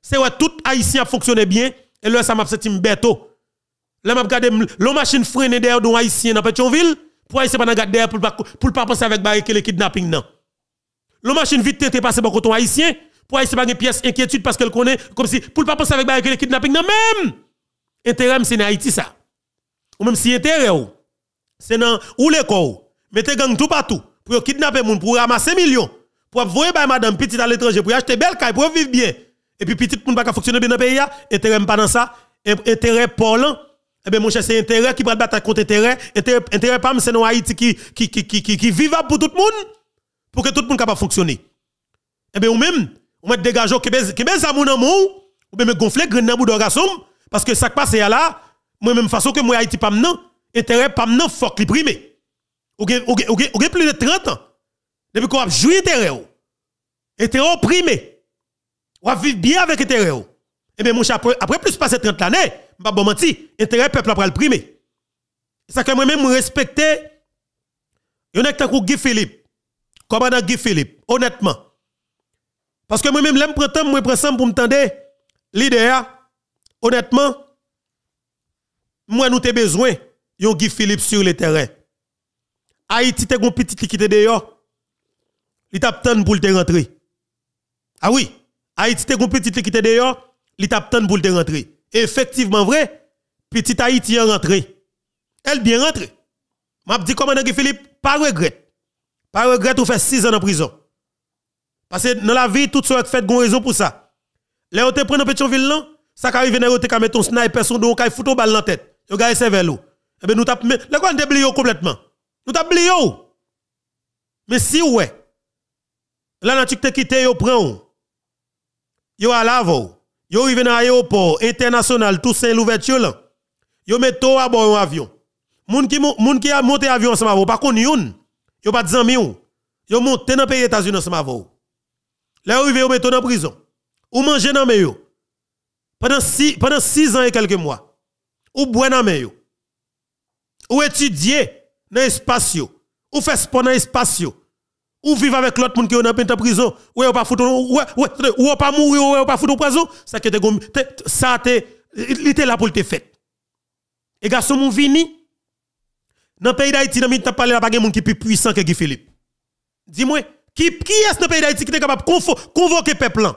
A: c'est ouais tout haïtien fonctionné bien et là ça m'a senti bêteau oh. Là m'a garder... La machine freine derrière d'un haïtien dans Pétionville pour haïtien pas regarder pour pas pour pas penser avec barré le kidnapping non. le machine vite tenter passer par coton haïtien pour haïtien pas une pièce inquiétude parce qu'elle connaît comme si pour pas penser avec le kidnapping non même intérêt c'est en Haïti ça. Ou même si intérêt ou c'est dans ou l'école, mettez gang tout partout pour kidnapper moun pour ramasser millions pour voyer bay madame petite à l'étranger pour acheter belle caille pour vivre bien et puis petite moun pas fonctionner bien dans pays intérêt hein. pas dans ça, intérêt parlant et eh bien, mon cher, c'est intérêt qui prend bataille contre intérêt. Intérêt, intérêt pas, c'est Haïti qui, qui, qui, qui, qui, qui vivable pour tout le monde. Pour que tout le monde capable fonctionner. Et eh bien, ou même, ou mettez dégager, qui ben, à mon ça amour, ou ben me gonfler, grenade de garçon, parce que ça qui passe là, moi-même façon que moi Haïti pas maintenant, intérêt pas maintenant faut qu'il prime. Ou bien plus de 30 ans. Depuis qu'on a joué intérêt ou. Oh. Intérêt primé. Ou a vivre bien avec intérêt oh. Et eh bien mon après, après plus passer 30 l'année, pas bon mentir, intérêt peuple après le Ça que moi-même respecter Honnêtement, ek Guy Philippe. Commandant Guy Philippe, honnêtement. Parce que moi-même, l'aime prendre, moi prends pour me tendre l'idée honnêtement, moi nous avons besoin de Guy Philippe sur le terrain. Haïti te gon petit liquide dehors. Il t'a pour te rentrer. Ah oui, Haïti te gon petit liquide dehors, il t'a pour te rentrer. Effectivement vrai, Petite Haïti est rentré. Elle bien rentré. M'a dit comment Guy Philippe, pas regret. Pas regret ou fait 6 ans en prison. Parce que dans la vie tout ce qui fait gon raison pour ça. Là on te prend dans ville, là, ça qui arrive, vous avez mettre ton sniper sur nous, vous avez une balle dans la tête. Vous avez servi l'eau. Eh bien nous tapons. Les gars, nous oublié complètement. Nous t'oublions. Mais si ouais, Là nature te quitte, vous prenez. Vous à l'avant. Vous arrivez dans l'aéroport international, tout ça l'ouverture là. Vous tout à bord un avion. Les gens qui a monté avion ensemble avec vous, par contre youn, yo pas de zami ou. Yo monté dans pays États-Unis ensemble avec vous. Là arrivé vous mettez en prison. Ou mangez dans meyo. Pendant six pendant ans et quelques mois, ou bois dans main ou étudier dans l'espace, ou faire sport dans l'espace, ou vivre avec l'autre monde qui est en prison, ou pas foutre, ou, ou, pas mourir, ou, pas foutre en prison, ça qui ça il était là pour te fait. Et garçon, mon vini, dans le pays d'Haïti, dans le temps parlé, il n'y a qui est plus puissant que Guy Philippe. Dis-moi, qui, qui est ce pays d'Haïti qui est capable de convoquer le peuple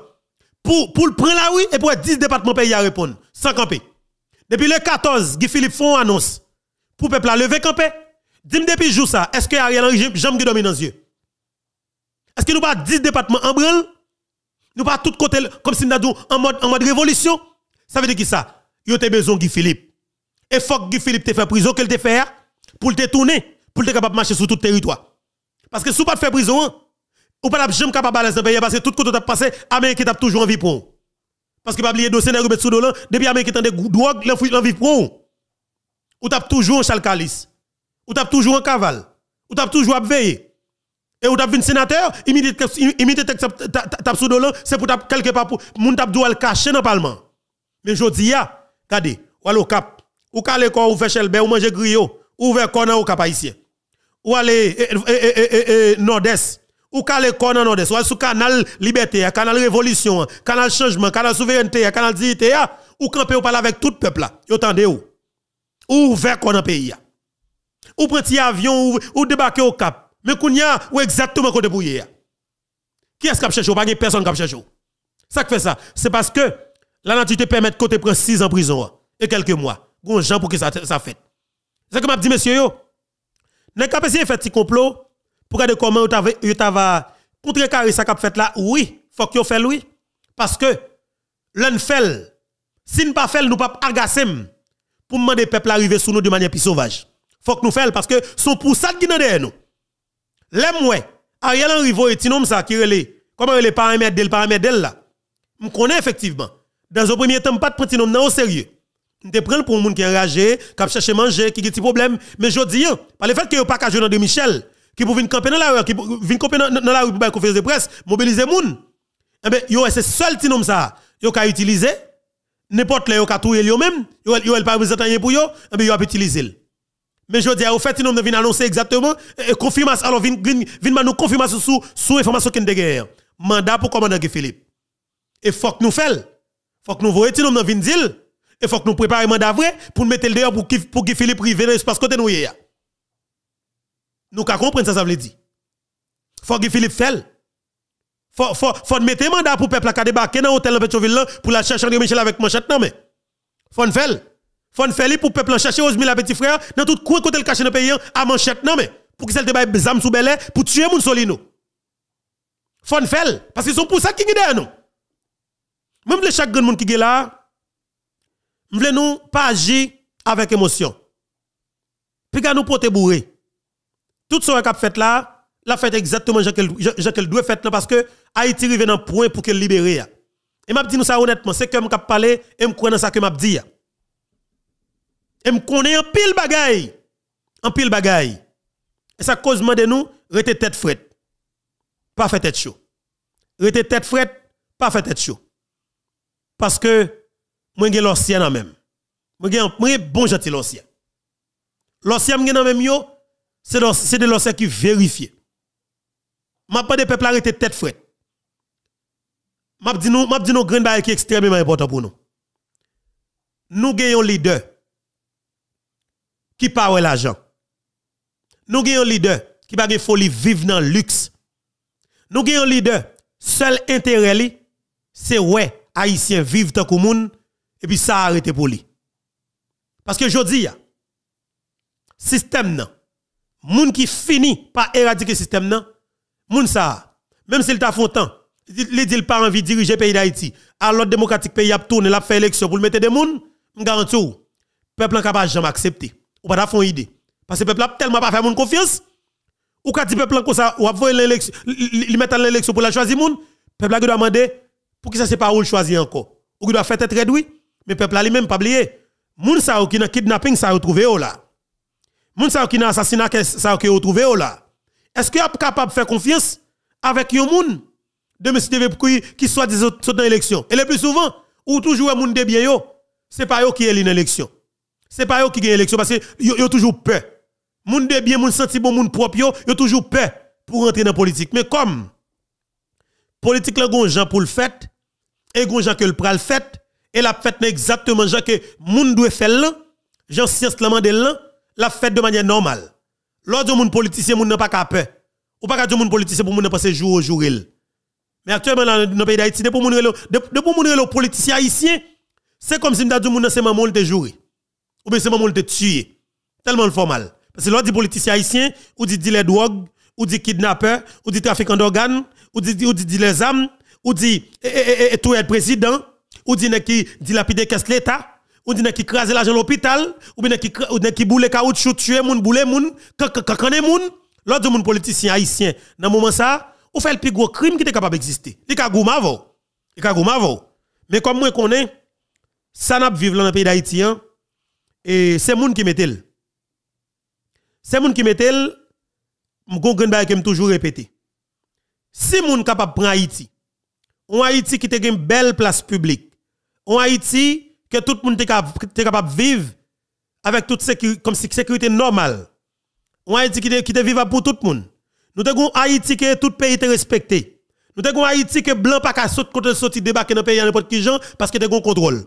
A: pour, pour le prendre la oui, et pour 10 départements pays à répondre, sans camper. Depuis le 14, Guy Philippe font annonce pour peuple à lever camper. Dis-moi depuis jour ça, est-ce que Ariel Henry j'aime dans les yeux? Est-ce que nous pas 10 départements en branle? Nous pas tout côté comme si nous en mode, en mode révolution? Ça veut dire qui ça? a te besoin Guy Philippe. Et faut que Guy Philippe te fait prison qu'elle te fait pour te tourner, pour te capable marcher sur tout territoire. Parce que si vous pas fait prison, hein, ou pas jamais capable de pays parce que tout côté a passé, Amérique t'as toujours envie vie pour. Parce que pas oublier dossier de mettre sous dolan, depuis Amérique a des drogue, l'en vie pour. Ou t'as toujours un chalcalis. Ou t'as toujours un caval Ou t'as toujours à veiller. Et ou vu un sénateur, imité t'as sous dolan, c'est pour quelque part pour moun t'as doit le cacher dans le parlement. Mais je a, regardez, ou au cap, ou calé corps ou fait chelbert ou manger griot, ou vers Ou au cap haïtien. Ou aller eh, eh, eh, nord-est ou ka les en ordre, sous sur canal liberté, canal révolution, canal changement, canal souveraineté, canal dignité, ou camper ou parler avec tout le peuple là. Yo tande ou. Ou ouvert qu'on pays Ou prendre avion ou, débarquer au cap. Mais kounya ou exactement côté pour Qui est-ce qui cherche ou pas personne qui cherche ou. Ça qui fait ça, c'est parce que la nature te permet côté prendre 6 en prison et quelques mois. Bon gens pour que ça ça fait. C'est comme m'a dit monsieur yo. N'est capable de faire petit complot pour regarder comment vous avez contre ça qu'a fait là. Oui, faut que vous fait oui. Parce que l'un fait, si nous pas fait, nous pas agacer pour demander peuple arriver sous nous de manière plus sauvage. Faut que nous fassions parce que son pour ça qui est derrière nous. Les Ariel Henry voit et ça qui est Comment relé par paramètre? de là. Je connais effectivement. Dans un premier temps, pas de petit nom au sérieux. te prends pour un monde qui est enragé, qui cherche à manger, qui a des problèmes. Mais je dis, hein, par le fait que vous pas qu'à jouer dans de Michel, qui pour venir camper dans la rue, qui venir camper dans la rue pour faire conférence de presse, mobiliser monde. Eh ben yo c'est seul petit nom ça, yo ka utiliser n'importe le yo ka touyer yo même, yo yo pas besoin rien pour yo, eh ben yo a utiliser. Mais je dis au fait nom vient annoncer exactement et eh, eh, confirmation alors vient vient nous confirmation sous sous information est guerre. Mandat pour commandant Philippe. Et faut que nous fassions. Faut que nous voyons nom dans vient dire et faut que nous préparions mandat vrai pour mettre le dehors pour pour Guy Philippe privé dans l'espace côté nous nous comprenons ça, ça veut dire. Faut que Philippe Fell. Faut, faut, faut mettre un mandat pour peuple qui débarquer dans l'hôtel de Petroville pour la chercher André Michel avec manchette. Non, mais. Faut faire. Faut faire pour peuple chercher aux la petit frère dans tout coin côté le caché dans le pays à manchette. Non, mais. Pour qu'ils te baille zam sous pour tuer moun solino. Faut faire. Parce qu'ils sont pour ça qui est nous. Même les chaque grand qui est là, nous pas agir avec émotion. Puis nous porter bourré tout ce qu'on a fait là, la fait exactement ce qu'elle doit faire parce que Haïti arrive dans le point pour qu'elle libère. Et m'a dit nous ça honnêtement, c'est que m'a parlé et crois dans ça que m'a dit. Et me connais en pile bagaille. En pile bagaille. Et ça cause de nous, rete tête frette. Pas fait tête chaud. Rete tête frette, pas fait tête chaud. Parce que moi j'ai l'ancien même. Moi un bon gentil l'ancien. L'ancien en même yo c'est de l'ancien qui vérifie. ma pas de peuple arrêté tête frette. ma dis nous, ma dit nous, grand qui est extrêmement important pour nous. Nous gagnons leader qui parle l'argent. Nous gagnons leader qui pas folie vivre dans le luxe. Nous gagnons leader, seul intérêt c'est ouais, haïtien vivent le monde et puis ça arrête pour lui. Parce que je dis, système non moun qui finit par éradiquer le système, non, moun ça, même s'il t'a fait temps, il dit pas envie de diriger le pays d'Haïti, alors le démocratique pays a tourné, la fait l'élection pour le mettre des moun, je garantis, le peuple n'a pas jamais accepté. Ou pas idée. Parce que le peuple n'a tellement pas fait confiance. Ou quand le peuple comme ça, ou l'élection, il met l'élection pour la choisir moun, le peuple a demander pour qui ça c'est pas où choisir encore. Ou qui doit faire tête réduite, mais le peuple a lui-même pas oublié. Moun sa ou qui dans kidnapping ça retrouvé oh là moun sa qui nan assassinat ça ou vous ou là est-ce que vous capable de faire confiance avec yon moun de M. TV qui soit disant dans l'élection et le plus souvent ou toujours moun de bien yo c'est pas eux qui élit l'élection c'est pas yo qui gagne l'élection parce que yo toujours peur moun de bien moun senti bon moun propre yo toujours peur pour entrer dans politique mais comme politique la gon gens pour le fait et gon gens que le pral fait et la fête n'est exactement jan que moun doit faire l'an, gens science la l'an, la fête de manière normale. L'autre monde politicien, moun n'a pas qu'à peur. Ou pas qu'à monde politicien pour ne n'a passer jour au jour. Mais actuellement, dans le pays d'Haïti, de pour moun le politicien haïtien, c'est comme si nous dit moun c'est maman le joué. Ou bien c'est maman le tué. Tellement le formal. Parce que l'autre dit politicien haïtien, ou dit dealer drogue, ou dit kidnapper ou dit trafiquant d'organes, ou dit ou dit les âmes, ou dit et, tout être président, ou dit qui dilapide qu'est-ce l'État ou dit qui crase l'argent l'hôpital, ou bien qui boule, qui boule caoutchouc tuer moun boule moun, kakane moun, l'autre moun politicien haïtien. Dans moment ça, ou fait le plus gros crime qui est capable d'exister. Li ka a mavo. Li ka Mais comme moi connais ça n'a pas vivre dans le pays d'Haïti et hein, c'est moun qui metel C'est moun qui metel m'gon grand bail que toujours répété. Si moun capable prendre Haïti, on Haïti qui te une belle place publique. On Haïti que tout le monde est capable de vivre avec toute sécurité, comme sécurité normale. On dit qui est vivable pour tout le monde. Nous avons Haïti que tout pays est respecté. Nous avons Haïti que blanc pas qu'à sauter contre débarquer dans le pays à n'importe qui gens parce que nous avons contrôle.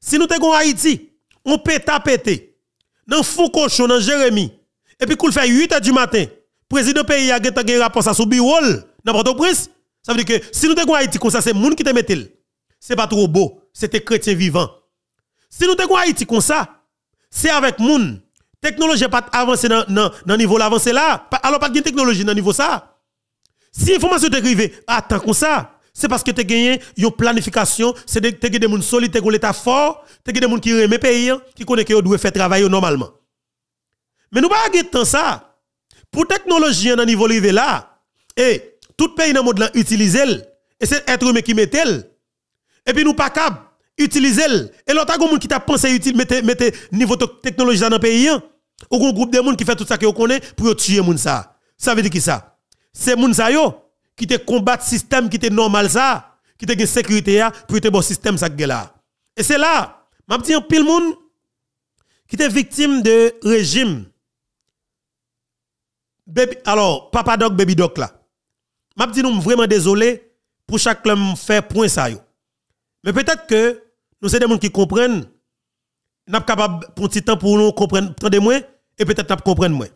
A: Si nous avons Haïti, on peut tapeter. péter. Dans fou cochon, dans Jérémy. Et puis, qu'on fait 8 heures du matin. Président pays a gagné un rapport sur le bureau, n'importe où prince. Ça veut dire que si nous avons Haïti comme ça, c'est le monde qui te met. C'est pas trop beau. C'était chrétien vivant. Si nous avons Haïti comme ça, c'est avec moun. Technologie pas avancée dans le niveau l'avancée là. Alors pas de technologie dans niveau ça. Si l'information est arrivée à temps comme ça, c'est parce que tu as gagné une planification, c'est que tu as des gens solides, tu as l'état fort, tu as des gens qui aiment pays, hein, qui connaissent que doivent faire travailler normalement. Mais nous pas de temps ça. Pour technologie dans niveau arrivé là, et eh, tout pays dans le monde utilise elle, et c'est être humain qui met elle. Et puis nous pas capable utilisez le Et l'autre qui t'a pensé utile mettez mettez niveau technologie dans le pays hein. Ou un groupe de monde qui fait tout ça que vous connaissez pour tuer les gens. Ça veut dire qui ça C'est monde gens yo qui te le système qui est normal ça, qui te sécurité hein, pour te bon système ça là. Et c'est là, m'a dit un pile monde qui sont victime de régime. alors, papa doc, baby doc là. M'a dit nous vraiment désolé pour chaque club fait point ça yo. Mais peut-être que nous sommes des gens qui comprennent, nous sommes capables pour un petit temps pour nous comprendre, moins, et peut-être nous comprendre moins.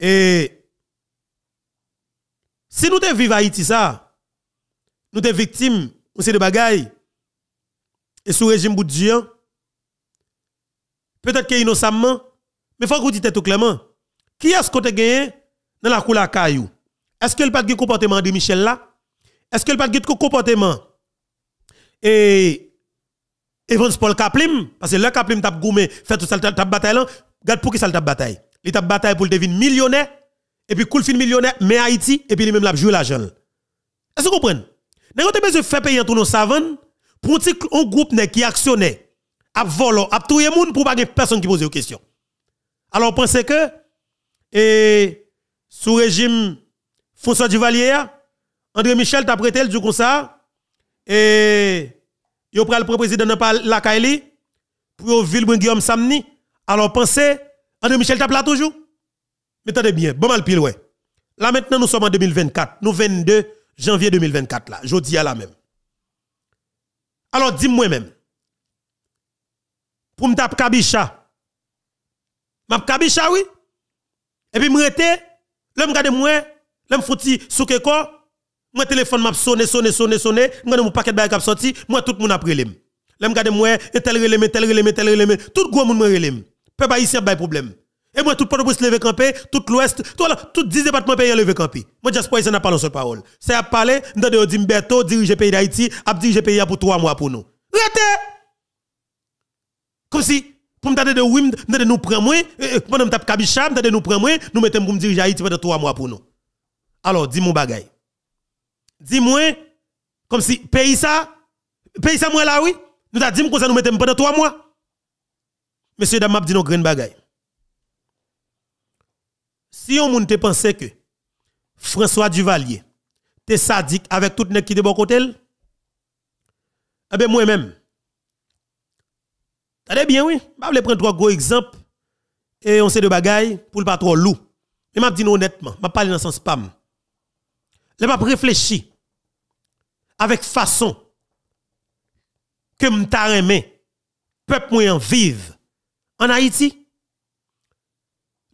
A: Et si nous devons vivre à Haïti, ça, nous sommes victimes, nous sommes des et sous le régime peut-être que innocemment, mais il faut que vous dites tout clairement, qui est-ce que vous gagné dans la cour la caillou? Est-ce qu'elle n'a pas de comportement de Michel là? Est-ce qu'elle n'a pas de comportement et Evans Paul Kaplim, parce que le Kaplim tape goumé, fait tout ça, tape bataille regarde pour qui ça tape bataille. Il tape bataille pour devenir millionnaire, et puis cool fin millionnaire, mais Haïti, et puis lui-même l'a jeune l'argent. Est-ce que vous comprenez? N'a pas besoin de faire payer tout nos savants pour un groupe qui actionne, à voler, à tout le monde pour pas personne qui pose des questions. Alors pensez que, et sous régime François Duvalier, André Michel t'a prêté le du comme ça, et yo pral le président de la Kaili e pour ville Guillaume Samni. Alors pensez, André Michel tape là toujours. Mais attendez bien, bon mal pile ouais. Là maintenant nous sommes en 2024, nous 22 janvier 2024 là, jodi à la même. Alors dis-moi même. Pour me tape kabicha M'a kabicha, oui. Et puis me rete, l'homme garde moi, l'homme fouti souke quoi. Mon téléphone m'a sonné, sonné, sonné, sonné. Moi, mon paquet de bagages sorti. Moi, tout le monde a pris les. gade je moi, et tel relève, tel relève, tel relève. Tout le monde Peu pas ici haïtien, pas de problème. Et moi, tout le monde levé campé, tout l'ouest, tout 10 départements pays levé campé. Moi, diaspora, ils n'ont pas seule parole. C'est à parler, dans le Dimberto, diriger pays d'Haïti, a diriger pays pour 3 mois pour nous. Rete! Comme si, pour me de de oui, de nous prendre moins, pendant que je tape de nous prendre moins, nous mettons pour me Haïti pendant 3 mois pour nous. Alors, dis mon bagay dis-moi, comme si pays ça, pays ça moi là, oui, nous avons dit que ça nous mettons pendant trois mois. Monsieur dame dit nos grandes bagailles. Si on moun te pensait que François Duvalier te sadique avec tout monde qui de bon côté, eh bien moi-même, Tade bien, oui. Je vais prendre trois gros exemples et on sait de bagaille pour le pas trop lourd. Mais je dis honnêtement, je parle dans le sens spam. Je pas réfléchi avec façon que m'ta remé peuple moyen vive en Haïti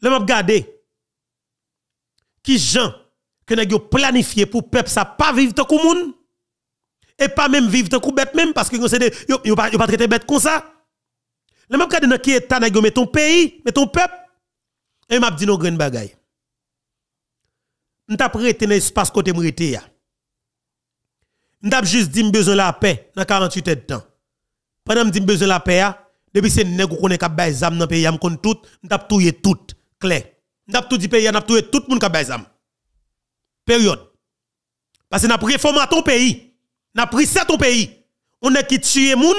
A: le m'a regardé qui gens que n'a planifié pour peuple ça pas vivre tant kou moun et pas même vivre tant kou bête même parce que yo yo pas traité bête comme ça le m'a regardé dans qui état n'a met ton pays met ton peuple et m'a dit nos grandes bagay m'ta prêté espace côté m'rété M'dap juste dit besoin la paix dans 48 heures de temps. Pendant me besoin la paix depuis c'est nèg qu'on est capable zam dans pays me konn tout, m'dap touyer tout clair. M'dap tout dit pays n'a touyer tout monde bay zam. Période. Parce que n'a réformé ton pays. N'a pris ça ton pays. On est qui tuer moun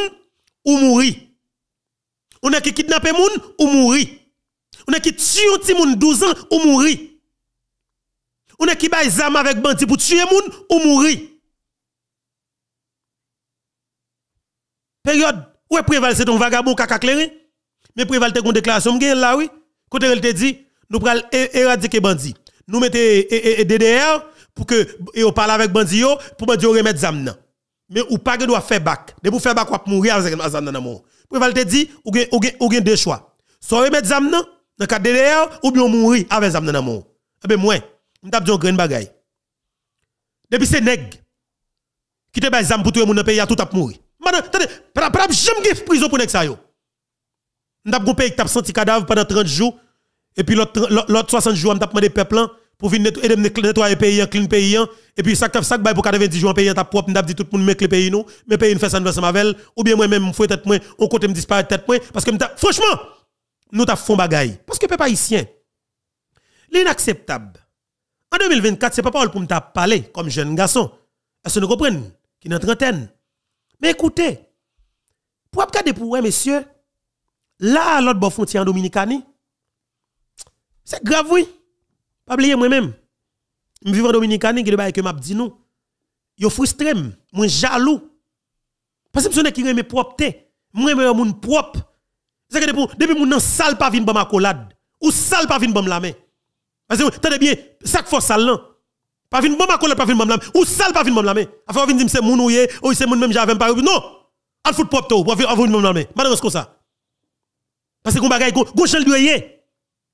A: ou mourir. On est qui kidnapper moun ou mourir. On est qui tuer un petit moun 12 ans ou mourir. On est qui bay zam avec bandi pour tuer moun ou mourir. Période, où est Préval, c'est ton vagabond qui a Mais Préval, te une déclaration, là, oui. Quand elle te dit, nous prenons éradiquer bandits. Nous mettons DDR pour que, et on parle avec bandit, pour bandit remettre Zamna. Mais ou pas que doit faire bac. De vous faire bac, ou mourir avec Zamna dans mort. te dit, ou gen, deux choix. Soit remettre Zamna, dans le DDR, ou bien mourir avec Zamna dans eh bien, moi, je t'ai dit de grand bagaille. Depuis ces nègre qui te Zam pour tout le monde dans le pays, tout a mourir. Madame, attendez, jamais de prison pour ça yo. N'tap gon pays t'ap senti cadavre pendant 30 jours et puis l'autre 60 jours m'tap de peuple pour venir nettoyer nettoyer pays, clean pays hein. et puis ça t'a sac bay pour 90 jours pays t'ap propre n'tap dit tout le monde mec le pays nous, mais pays une fait ça ensemble velle. ou bien moi même fouet tête moi, on côté me disparaître tête parce que franchement nous t'a fond bagaille parce que peuple haïtien l'inacceptable en 2024 c'est pas parole pour me parler comme jeune garçon est-ce que nous comprenons qui est trentaine mais écoutez, pour regarder pour vous, messieurs, là, l'autre bord frontière en c'est grave, oui. Pas oublier moi-même. Je vis en Dominicanie, qui est que m'a dit non. Yo frustré, moi jaloux. Parce que c'est qui me propreté. Moi aime mon propre. C'est que depuis mon nan sale pas vinn bon ma collade ou sale pas vinn bon la main. Parce que tenez bien, ça fois, faut sale là. Pas vin bon colère, pas vin bon blâme. Ou sale pas vin bon fait, Afin vin dire c'est moun ou ou c'est moun même j'avais pas non. Al foot propre ou pas vin bon blâme. Madame comme ça. Parce que gon bagay gon gon chan yé.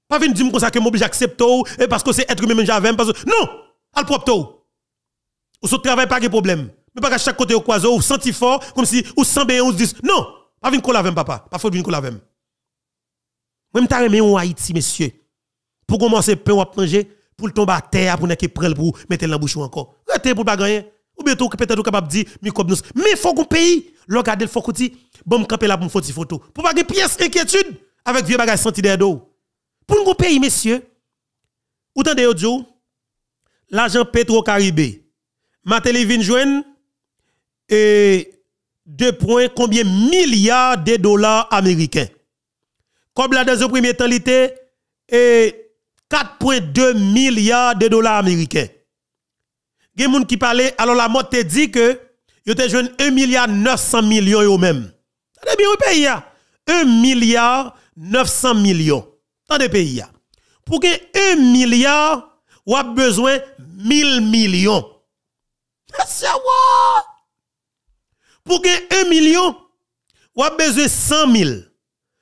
A: Pas vin dire comme ça que moi j'accepte ou parce que c'est être humain même j'avais parce que non, al propre ou. Ou so travail pas de problème. Mais pas qu'à chaque côté au croiseau ou senti fort comme si ou sans bien ou se non, pas vin coller papa, pas faut vin coller Même t'as aimé ou Haïti messieurs. Pour commencer peu ou manger pour le tomber à terre, pour ne pas prendre pour mettre dans bouche encore. Restez pour ne pas gagner. Ou bien tout peut-être capable de dire, mais nous. Mais faut qu'on paye. il faut qu'on dise, bon, camper là pour me faire photo. Pour pas une pièce d'inquiétude avec vieux bagages senti d'eau. Pour nous payer, messieurs, autant de audio, l'agent Petro Caribé, Matéli juin, et deux points, combien milliards de dollars américains. Comme la dans le premier temps, et 4,2 milliards de dollars américains. Il y a des qui alors la mot te dit que yo te jwenn 1 milliard 900 millions eux-mêmes. Attendez bien, ou pays 1 milliard 900 millions. pays Pour que 1 milliard, ou a besoin 1000 millions. C'est Pour que 1 million, vous a besoin 100 000,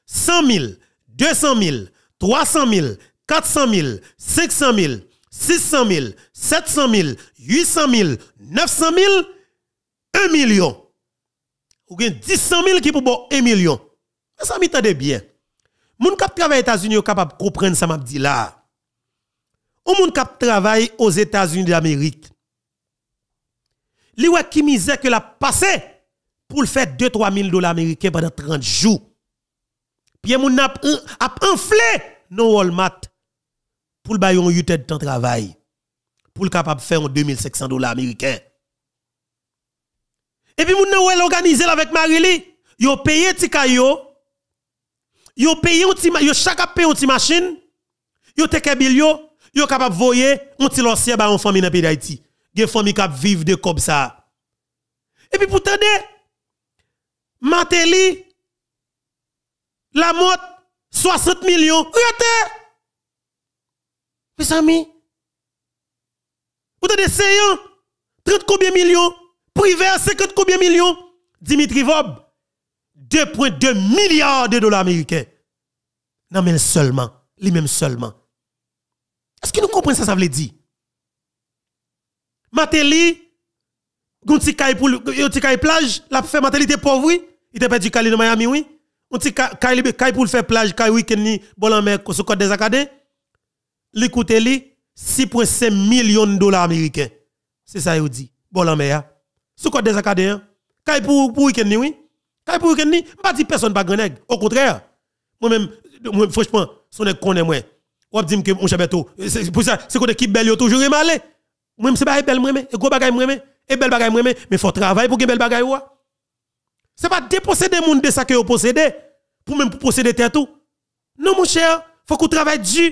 A: 100 000, 200 000, 300 000, 400 000, 500 000, 600 000, 700 000, 800 000, 900 000, 1 million. Ou bien 100 000 qui pour 1 million. Mais ça de bien. Moun qui travaillent aux États-Unis capable de comprendre ça m'a dit là. Ou moun qui travaille aux États-Unis d'Amérique. Li wè qui misère que la passé pour le faire 2 3 000 dollars américains pendant 30 jours. Puis moun ont euh, enflé non Walmart pour le baillon UTED de temps travail, pour le capable de faire 2500 dollars américains. Et puis, moun nan organisé avec marie yo Marie, ti kayo, yo payé un ti yo chaque paye un ti machine, yo te kebil yo, yo capable voyer un ti l'ancien ba on famille dans pays d'Haïti. des famille kap vivre de comme ça. Et puis pour tande Mateli la mot 60 millions, rete mes amis, vous avez essayé 30 combien millions Privé à 50 combien millions Dimitri Vob, 2,2 milliards de dollars américains. Non, mais seulement, lui-même seulement. Est-ce que nous comprenons ça, ça veut dire Matéli, un petit caille plage, la fait Matéli était pauvre, il était perdu Cali de Miami, oui. Un petit caille pour faire plage, caille week-end, bon en mer, des Académies l'écoutez li 6.5 millions de dollars américains. C'est ça il dit. Bon la mère. Hein. Sous quoi des acadéens. Kay hein. pour pour week-end oui. Kay pour week-end ni, pas dit personne pas grand Au contraire. Moi même moi franchement, son ne connaît moi. Ou dit que mon chabeto, oh. c'est pour ça c'est qui belle yo toujours mal. Moi même c'est pas belle moi mais gros bagay moi mais et belle bagay moi mais faut travailler pour que belle bagay ou. C'est pas déposséder monde de ça que vous possédez pour même pour posséder tout. Non mon cher, faut qu'on travaille dur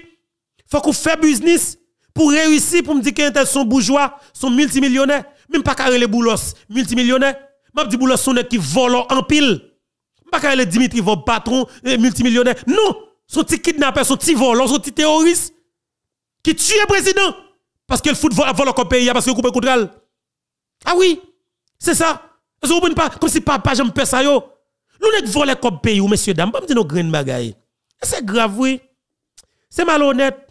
A: faut qu'on fait business pour réussir pour me dire qu'ils sont bourgeois, sont multimillionnaires, même pas carré les boulos multimillionnaires. M'a dit boulos sont qui volent en pile. Pas le Dimitri vos patron euh, multimillionnaire. Non, sont petits kidnappés, sont petits volants, sont petits terroristes qui tuent le président parce que le foot vole pays parce que coupe contre Ah oui, c'est ça. Vous pas comme si papa j'aime pas ça yo. Nous, voler comme pays ou messieurs dames, pas me dire nos graines bagaille. C'est grave oui. C'est malhonnête.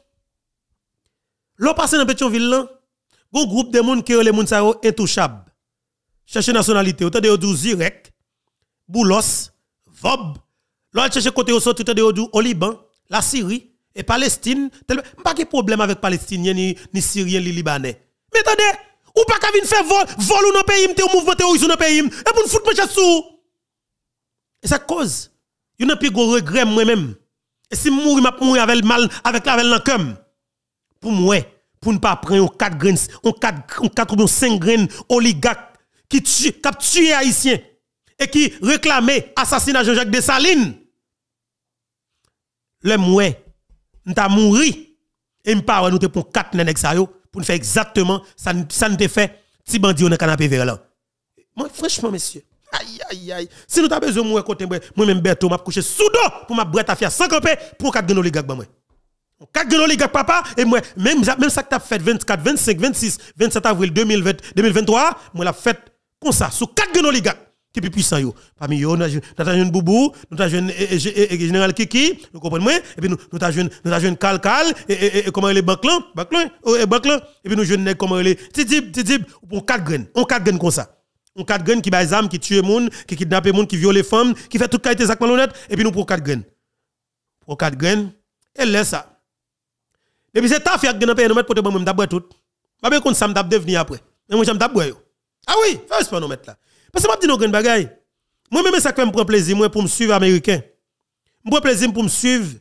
A: L'on passe dans Petionville, là, un groupe de monde qui est les moun sa intouchable. Cherche nationalité, autant de dou Zirek, Boulos, Vob, l'on cherche côté au sorti, autant de dou au Liban, la Syrie et Palestine. Tel... Pas de problème avec Palestiniens, ni, ni Syriens, ni Libanais. Mais attendez, ou pas qu'à venir faire vol, vol ou dans pays, ou mouvement terroriste dans pays, et pour nous foutre mes sous. Et ça cause, il y a un plus regret moi-même. Et si je mourir, je mourir avec le mal, avec la dans le pour moi, pour ne pas prendre 4 graines, 4 ou 5 graines oligarques qui tuent qui tué haïtiens et qui l'assassinat de Jean-Jacques Dessalines. Le moué, avons mouru et m'pa nous te pour 4 nenek pour faire exactement ça ça nous fait fait petit bandit dans canapé vers là. Moi franchement monsieur, Aïe, Si nous avons besoin de moi, moi-même, Berto, m'a couché sous dos pour ma à faire 50 pour 4 graines oligarques. Bah, Quatre gros les papa, et moi, même, même ça que t'as fait 24, 25, 26, 27 avril 2020, 2023, moi la fait comme ça, sous quatre gros les qui plus puissant yo parmi yo nous avons jeune boubou nous avons jeune eh, eh, eh, général kiki vous comprenez et puis nous avons jeune nous avons calcal et comment les est, là Baclan, et et puis nous jeune comment les tidib tidib pour quatre graines on quatre graines comme ça on quatre graines qui baise qui tue monde qui kidnappe monde qui viole les femmes qui fait toute qualité d'acte malhonnête et puis nous pour quatre graines pour quatre graines elle laisse ça puis c'est taf yak dans pays nous mettre te bon d'abord tout. Pas bien ça devenir après. Mais moi j'aime d'abord yo. Ah oui, fais pas nous mettre là. Parce que m'a dit une grande bagaille. Moi même ça que me prend plaisir moi pour me suivre américain. Me prends plaisir pour me suivre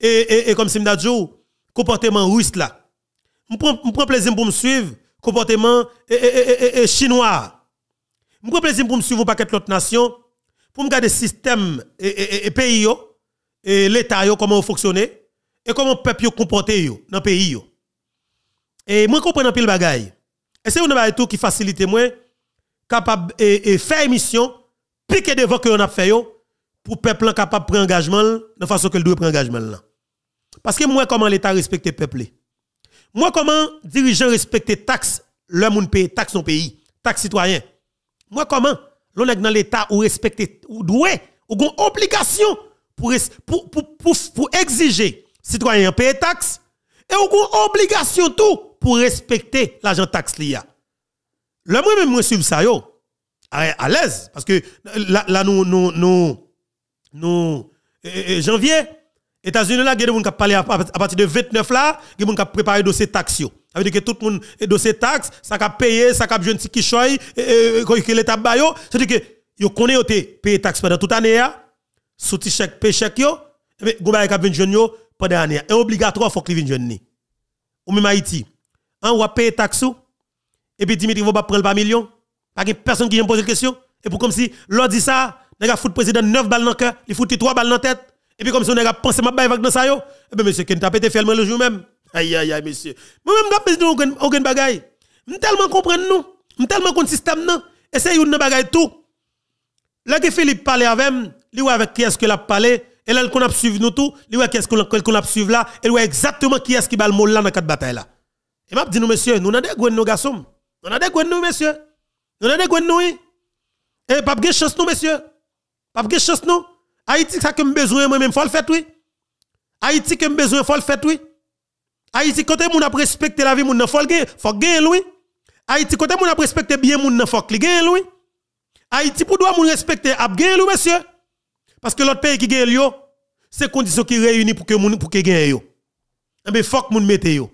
A: et et, comme si m'a comportement russe là. Me prends plaisir pour me suivre comportement et, et, et, chinois. Je prends plaisir pour me suivre pas paquet l'autre nation, pour me garder le système et, le et pays, et l'État, comment fonctionne et comment peuple comporte yo dans pays Et moi comprends un pile bagaille. Et c'est une bagaille tout qui facilite moi capable et, faire émission piquer devant que on a fait yo pour peuple capable prendre engagement de façon que il doit prendre engagement là. Parce que moi comment l'état respecte peuple. Moi comment dirigeant respecte taxe, le monde paye taxe son pays, taxe citoyen. Moi comment l'on est dans l'état ou respecte ou doit ou gon obligation pour, pour, pour, pour exiger citoyen paye taxe, et on avez obligation tout pour respecter l'agent taxe lié. Le moi-même, moins suivre ça, yo, à l'aise, parce que là, là nous, nous, nous, nous, janvier, États-Unis là, il y a des à partir de 29 là, il y a des dossier taxe. Ça veut dire que tout le monde dossier taxe, ça cap payé ça a besoin si qui choy, que l'État yo. Ça veut dire que yo connaît yo te payer taxe pendant toute l'année, sous chèque, paye chèque yo, mais goubay cap jeune yo, pendant Et obligatoire, faut que jeune jeunes. Ou même Haïti, on hein, va payer taxe, et puis Dimitri va pas prendre pas million, pas que personne qui vient poser question. Et pour comme si l'on dit ça, n'a pas foutu président 9 balles dans le cœur, il fout 3 balles dans la tête. Et puis comme si on a pensé ma baille dans ça, et eh bien monsieur, qui pas pété fait le jour même. Aïe, aïe, aïe, monsieur. Moi-même, je président aucun pas bagaille. Je tellement comprendre nous. Je tellement contre le système. Et c'est une bagaille tout. Là que Philippe parlait avec, lui avec qui est-ce que l'a parlé, et là, qu'on a suivi nous tout, elle voit qu'est-ce qu'on a suivi là, elle voit exactement qui est-ce qui va le mot là dans cette bataille là. Et m'a dit nous monsieur, nous n'avons des nous garçons. Nous n'avons des nous monsieur. Nous n'avons des nous. Et eh, pas de chance nous monsieur. Pas de chance nous. Haïti ça que besoin moi même faut le faire oui. Haïti que besoin faut le faire oui. Haïti côté moun a respecté la vie moun faut le faut oui. Haïti côté moun a respecté bien moun faut gagner oui. Haïti pour doit moun respecter a gagner lui monsieur. Parce que l'autre pays qui gagne, c'est conditions qui réunissent pour que les pour que gagne. Mais faut que moun mette yo.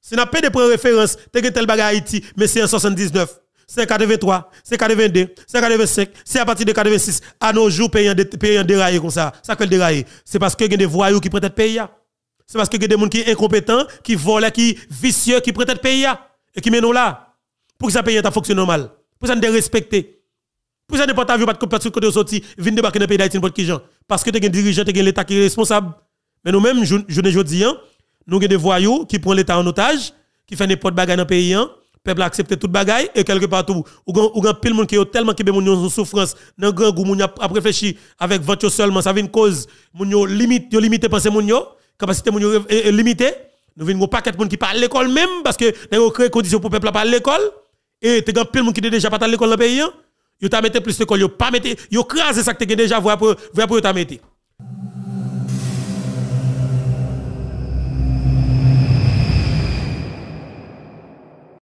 A: Si n'a pas de référence, t'as tel bagage Haïti, mais c'est en 79, c'est en 83, c'est en 82, c'est en 85, c'est à partir de 86, à nos jours, pays en déraillé comme ça. Ça le déraillé. C'est parce que y a des voyous qui prêtent le pays. C'est parce que y a des gens qui sont incompétents, qui volent, qui vicieux, qui prêtent le pays. Et qui mènent là. Pour que ça pays fonctionne normal. Pour que ça ne respecter. Pour ça, des portes avions pas de compétence côté sorti, viennent débarquer dans le pays d'Haïti Parce que tu es un dirigeant, tu as l'État qui est responsable. Mais nous-mêmes, je ne dis nous avons des voyous qui prennent l'État en otage, qui font n'importe quoi dans le pays. Le hein. peuple accepte tout bagaille et quelque part tout. Ou grand pile monde qui est tellement qui en souffrance, dans grand goût, a réfléchi avec votre seulement, ça vient une cause, moun limite, limité penser moun yo, capacité moun limitée. Nous venons un paquet de monde qui parle à l'école même parce que nous créé des conditions pour le peuple à l'école. Et tu as un pile monde qui est déjà pas à l'école dans le pays. Hein yo t'a metté plus de colle, yo pas metté, yo crasé ça que t'as déjà voir pour voir pour t'a metté.